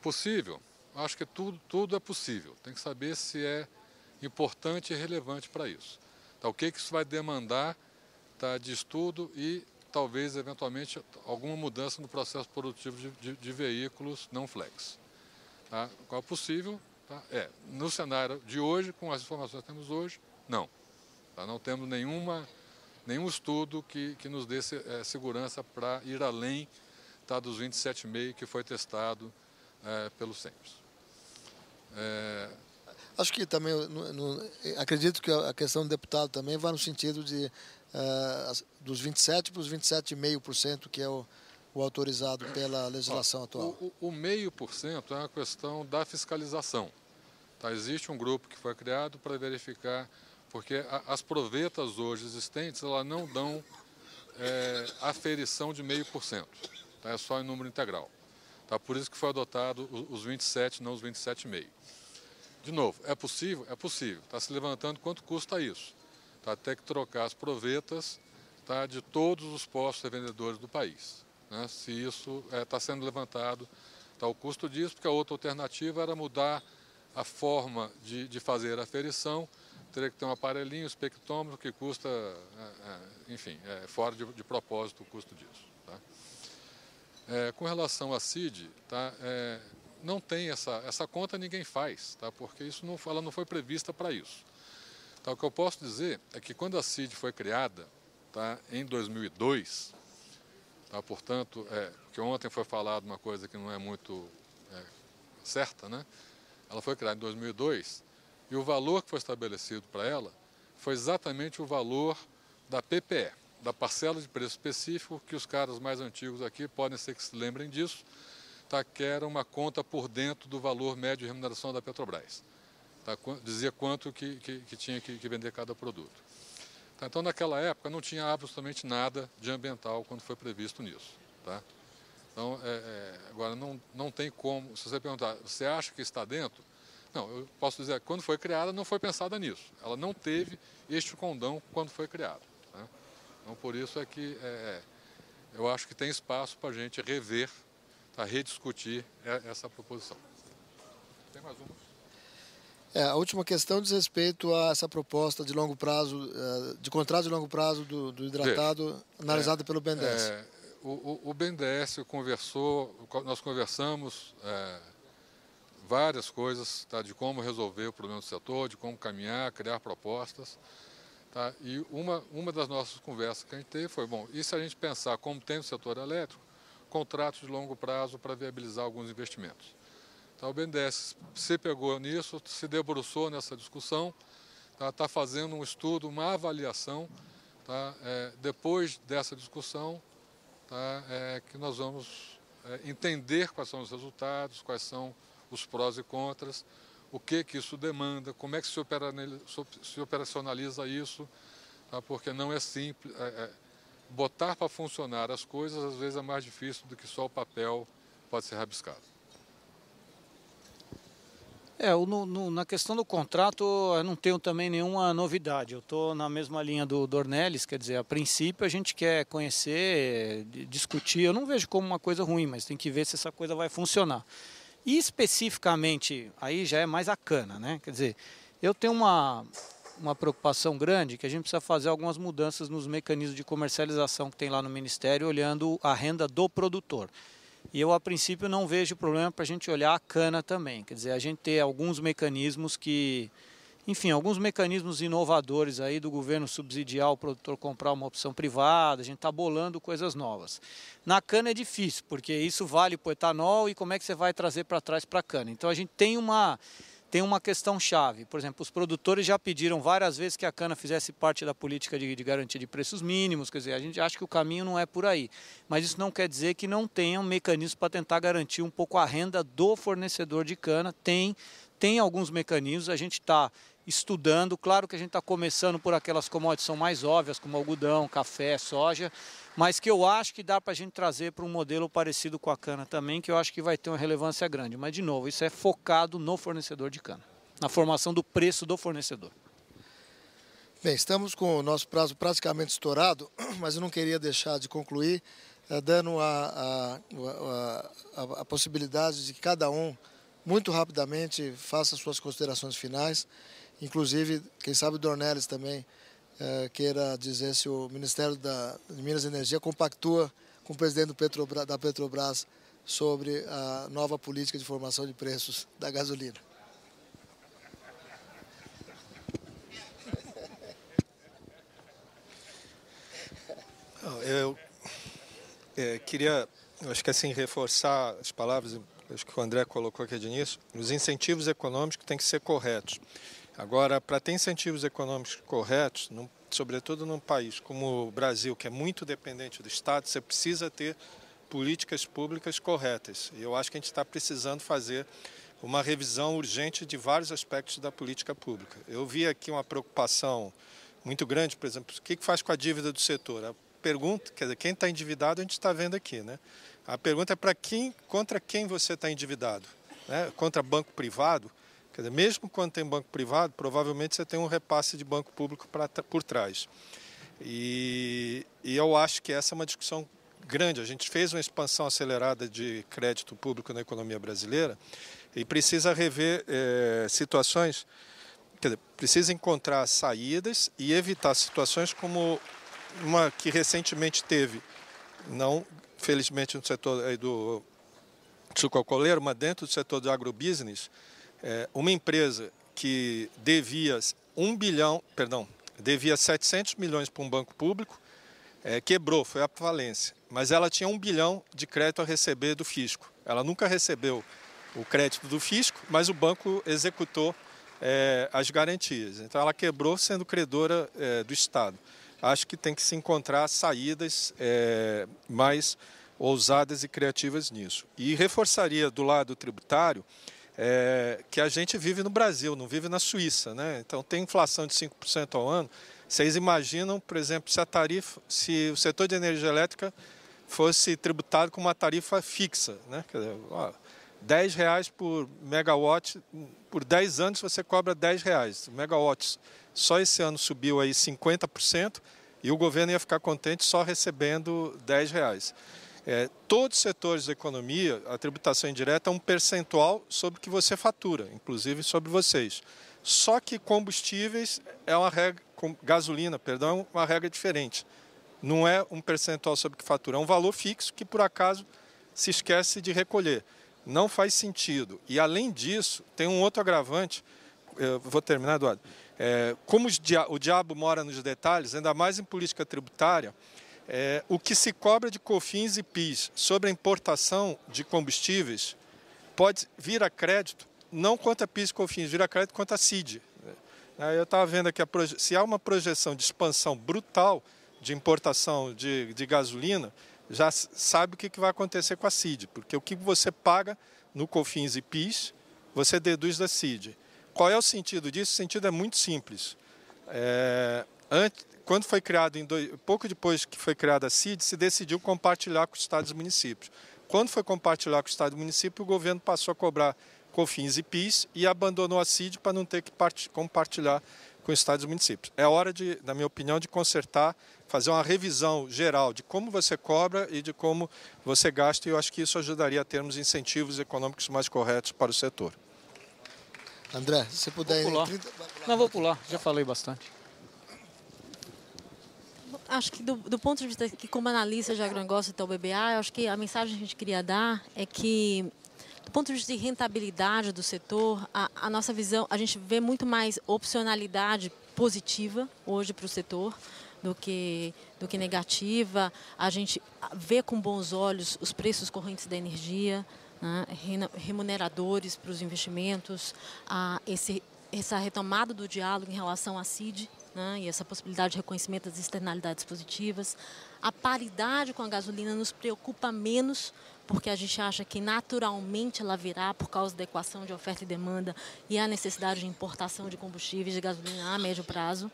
Possível? Acho que tudo, tudo é possível. Tem que saber se é importante e relevante para isso. Tá, o que, que isso vai demandar Tá de estudo e talvez, eventualmente, alguma mudança no processo produtivo de, de, de veículos não flex. Tá? Qual é possível? Tá? É, no cenário de hoje, com as informações que temos hoje, não. Tá? Não temos nenhuma, nenhum estudo que, que nos dê é, segurança para ir além tá, dos 27,5 que foi testado é, eh, pelos SEMPES. É... Eh, Acho que também, no, no, acredito que a questão do deputado também vai no sentido de ah, dos 27 para os 27,5% que é o, o, autorizado pela legislação Ó, atual. O meio por cento é uma questão da fiscalização. Tá? Existe um grupo que foi criado para verificar, porque a, as provetas hoje existentes não dão é, aferição de meio por cento. Tá? É só em número integral. Tá? Por isso que foi adotado os 27, não os 27,5. De novo, é possível? É possível. Está se levantando quanto custa isso tá, ter que trocar as provetas tá, de todos os postos revendedores do país. Né, se isso está é, tá sendo levantado, tá, o custo disso, porque a outra alternativa era mudar a forma de, de fazer a ferição, teria que ter um aparelhinho, espectrômetro, que custa, é, é, enfim, é, fora de, de, propósito o custo disso. Tá. É, com relação à CID, tá, é, não tem essa, essa conta ninguém faz, tá, porque isso não, ela não foi prevista para isso. Então, o que eu posso dizer é que quando a CID foi criada, tá, em 2002, tá, portanto, é, que ontem foi falado uma coisa que não é muito é, certa, né? Ela foi criada em 2002 e o valor que foi estabelecido para ela foi exatamente o valor da PPE, da parcela de preço específico, que os caras mais antigos aqui podem ser que se lembrem disso, tá, que era uma conta por dentro do valor médio de remuneração da Petrobras tá? dizia quanto que, que, que tinha que, que, vender cada produto. Tá? Então, naquela época, não tinha absolutamente nada de ambiental quando foi previsto nisso. Tá? Então, é, é, agora, não, não tem como. Se você perguntar, você acha que está dentro? Não, eu posso dizer, quando foi criada, não foi pensada nisso. Ela não teve este condão quando foi criada. Né? Tá? Então, por isso é que é, é eu acho que tem espaço para a gente rever, tá, rediscutir essa proposição. Tem mais uma? É, a última questão diz respeito a essa proposta de longo prazo, é, de contrato de longo prazo do, do hidratado, analisada é, pelo BNDES. É, o, o BNDES conversou, nós conversamos é, várias coisas tá, de como resolver o problema do setor, de como caminhar, criar propostas. Tá, e uma, uma das nossas conversas que a gente teve foi, bom, e se a gente pensar como tem o setor elétrico, contratos de longo prazo para viabilizar alguns investimentos. Tá? O BNDES se pegou nisso, se debruçou nessa discussão, está tá fazendo um estudo, uma avaliação, tá? É, depois dessa discussão, tá? É, que nós vamos é, entender quais são os resultados, quais são os prós e contras, o que, que isso demanda, como é que se, opera, se operacionaliza isso, tá? porque não é simples. É, é, botar para funcionar as coisas às vezes é mais difícil do que só o papel pode ser rabiscado. É, no, no, na questão do contrato, eu não tenho também nenhuma novidade. Eu estou na mesma linha do Dornelles, quer dizer, a princípio a gente quer conhecer, discutir. Eu não vejo como uma coisa ruim, mas tem que ver se essa coisa vai funcionar. E especificamente, aí já é mais a cana, né? Quer dizer, eu tenho uma, uma preocupação grande que a gente precisa fazer algumas mudanças nos mecanismos de comercialização que tem lá no Ministério, olhando a renda do produtor. E eu, a princípio, não vejo problema para a gente olhar a cana também. Quer dizer, a gente ter alguns mecanismos que. Enfim, alguns mecanismos inovadores aí do governo subsidiar o produtor comprar uma opção privada, a gente está bolando coisas novas. Na cana é difícil, porque isso vale para o etanol e como é que você vai trazer para trás para a cana. Então a gente tem uma tem uma questão chave. Por exemplo, os produtores já pediram várias vezes que a cana fizesse parte da política de, de, garantia de preços mínimos. Quer dizer, a gente acha que o caminho não é por aí. Mas isso não quer dizer que não tenha um mecanismo para tentar garantir um pouco a renda do fornecedor de cana. Tem, tem alguns mecanismos. A gente está estudando. Claro que a gente está começando por aquelas commodities que são mais óbvias, como algodão, café, soja, mas que eu acho que dá para a gente trazer para um modelo parecido com a cana também, que eu acho que vai ter uma relevância grande. Mas, de novo, isso é focado no fornecedor de cana, na formação do preço do fornecedor. Bem, estamos com o nosso prazo praticamente estourado, mas eu não queria deixar de concluir eh, dando a, a, a, a possibilidade de que cada um, muito rapidamente, faça suas considerações finais Inclusive, quem sabe o Dornelles também é, queira dizer se o Ministério da, de Minas e Energia compactua com o presidente Petrobras, da Petrobras sobre a nova política de formação de preços da gasolina. Eu, é, queria, acho que assim, reforçar as palavras acho que o André colocou aqui de início, os incentivos econômicos têm que ser corretos. Agora, para ter incentivos econômicos corretos, num, sobretudo num país como o Brasil, que é muito dependente do Estado, você precisa ter políticas públicas corretas. E eu acho que a gente está precisando fazer uma revisão urgente de vários aspectos da política pública. Eu vi aqui uma preocupação muito grande, por exemplo, o que faz com a dívida do setor? A pergunta, quer dizer, quem está endividado a gente está vendo aqui, né? A pergunta é para quem, contra quem você está endividado, né? Contra banco privado? Quer dizer, mesmo quando tem banco privado, provavelmente você tem um repasse de banco público pra, por trás. E, e eu acho que essa é uma discussão grande. A gente fez uma expansão acelerada de crédito público na economia brasileira e precisa rever é, situações, quer dizer, precisa encontrar saídas e evitar situações como uma que recentemente teve, não felizmente no setor do suco mas dentro do setor do agrobusiness, é, uma empresa que devia um bilhão, perdão, devia 700 milhões para um banco público, é, quebrou, foi a falência, mas ela tinha 1 bilhão de crédito a receber do fisco. Ela nunca recebeu o crédito do fisco, mas o banco executou é, as garantias. Então ela quebrou sendo credora é, do Estado. Acho que tem que se encontrar saídas é, mais ousadas e criativas nisso. E reforçaria do lado tributário é, que a gente vive no Brasil, não vive na Suíça. Né? Então, tem inflação de 5% ao ano. Vocês imaginam, por exemplo, se a tarifa, se o setor de energia elétrica fosse tributado com uma tarifa fixa, né? Quer dizer, ó, 10 reais por megawatt, por 10 anos você cobra 10 reais. Megawatts só esse ano subiu aí 50% e o governo ia ficar contente só recebendo 10 reais. É, todos os setores da economia, a tributação indireta é um percentual sobre o que você fatura, inclusive sobre vocês. Só que combustíveis é uma regra, gasolina, perdão, é uma regra diferente. Não é um percentual sobre o que fatura, é um valor fixo que por acaso se esquece de recolher. Não faz sentido. E além disso, tem um outro agravante. Eu é, vou terminar, Eduardo. É, como o diabo mora nos detalhes, ainda mais em política tributária, é, o que se cobra de COFINS e PIS sobre a importação de combustíveis pode vir a crédito, não quanto a PIS e COFINS, vir a crédito quanto a CID. É, eu estava vendo aqui, proje... se há uma projeção de expansão brutal de importação de, de gasolina, já sabe o que, que vai acontecer com a CID, porque o que você paga no COFINS e PIS, você deduz da CID. Qual é o sentido disso? O sentido é muito simples. É, antes, quando foi criado, dois, pouco depois que foi criada a CID, se decidiu compartilhar com os estados e municípios. Quando foi compartilhar com o estado e município, o governo passou a cobrar COFINS e PIS e abandonou a CID para não ter que compartilhar com os estados e municípios. É hora, de, na minha opinião, de consertar, fazer uma revisão geral de como você cobra e de como você gasta, e eu acho que isso ajudaria a termos incentivos econômicos mais corretos para o setor. André, se puder... Vou pular. Não, vou pular, já falei bastante acho que do, do, ponto de vista que como analista de agronegócio e tal BBA, acho que a mensagem que a gente queria dar é que do ponto de vista de rentabilidade do setor, a, a nossa visão, a gente vê muito mais opcionalidade positiva hoje para o setor do que, do que negativa. A gente vê com bons olhos os preços correntes da energia, né, remuneradores para os investimentos, a esse, essa retomada do diálogo em relação à CID, né, e essa possibilidade de reconhecimento das externalidades positivas. A paridade com a gasolina nos preocupa menos, porque a gente acha que naturalmente ela virá por causa da equação de oferta e demanda e a necessidade de importação de combustíveis de gasolina a médio prazo.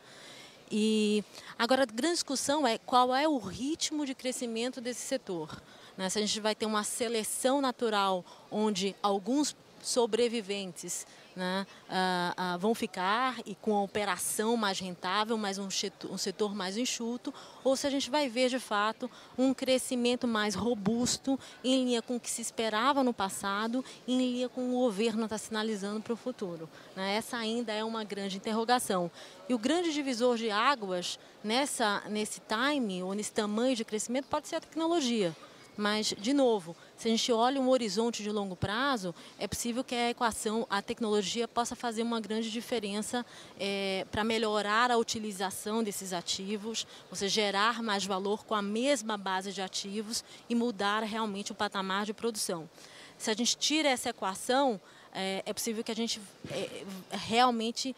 E agora a grande discussão é qual é o ritmo de crescimento desse setor. Né? Se a gente vai ter uma seleção natural onde alguns sobreviventes né, uh, uh, vão ficar e com a operação mais rentável, mas um setor, um setor mais enxuto, ou se a gente vai ver de fato um crescimento mais robusto em linha com o que se esperava no passado, em linha com o governo está sinalizando para o futuro. Né? Essa ainda é uma grande interrogação. E o grande divisor de águas nessa, nesse time ou nesse tamanho de crescimento pode ser a tecnologia. Mas, de novo, se a gente olha um horizonte de longo prazo, é possível que a equação, a tecnologia possa fazer uma grande diferença é, eh, para melhorar a utilização desses ativos, ou seja, gerar mais valor com a mesma base de ativos e mudar realmente o patamar de produção. Se a gente tira essa equação, é, é possível que a gente é, realmente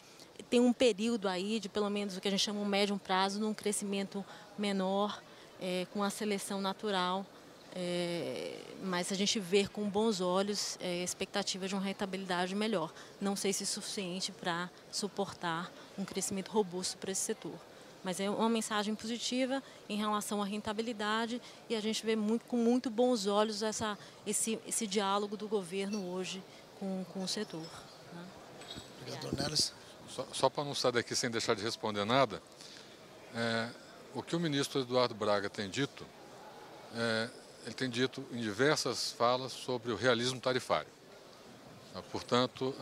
tenha um período aí de pelo menos o que a gente chama um médio prazo, num crescimento menor, é, com a seleção natural é, mas a gente ver com bons olhos, é, a expectativa de uma rentabilidade melhor. Não sei se é suficiente para suportar um crescimento robusto para esse setor. Mas é uma mensagem positiva em relação à rentabilidade e a gente vê muito, com muito bons olhos essa, esse, esse diálogo do governo hoje com, com o setor. Né? Vereador Só, só para não sair daqui sem deixar de responder nada, é, o que o ministro Eduardo Braga tem dito é, ele tem dito em diversas falas sobre o realismo tarifário. Ah, portanto,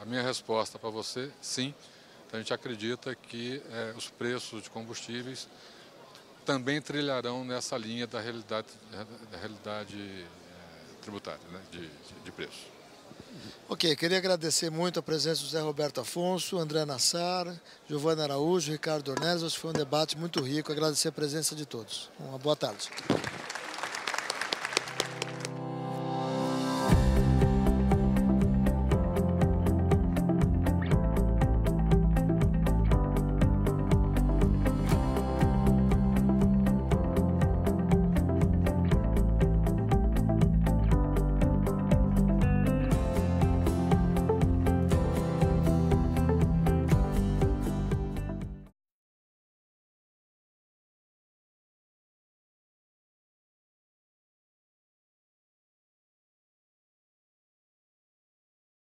a, minha resposta para você, sim, a gente acredita que eh, os preços de combustíveis também trilharão nessa linha da realidade, da realidade eh, tributária, né, de, de, preço. Ok, queria agradecer muito a presença do Zé Roberto Afonso, André Nassar, Giovanna Araújo, Ricardo Ornelas. Foi um debate muito rico. Agradecer a presença de todos. Uma boa tarde.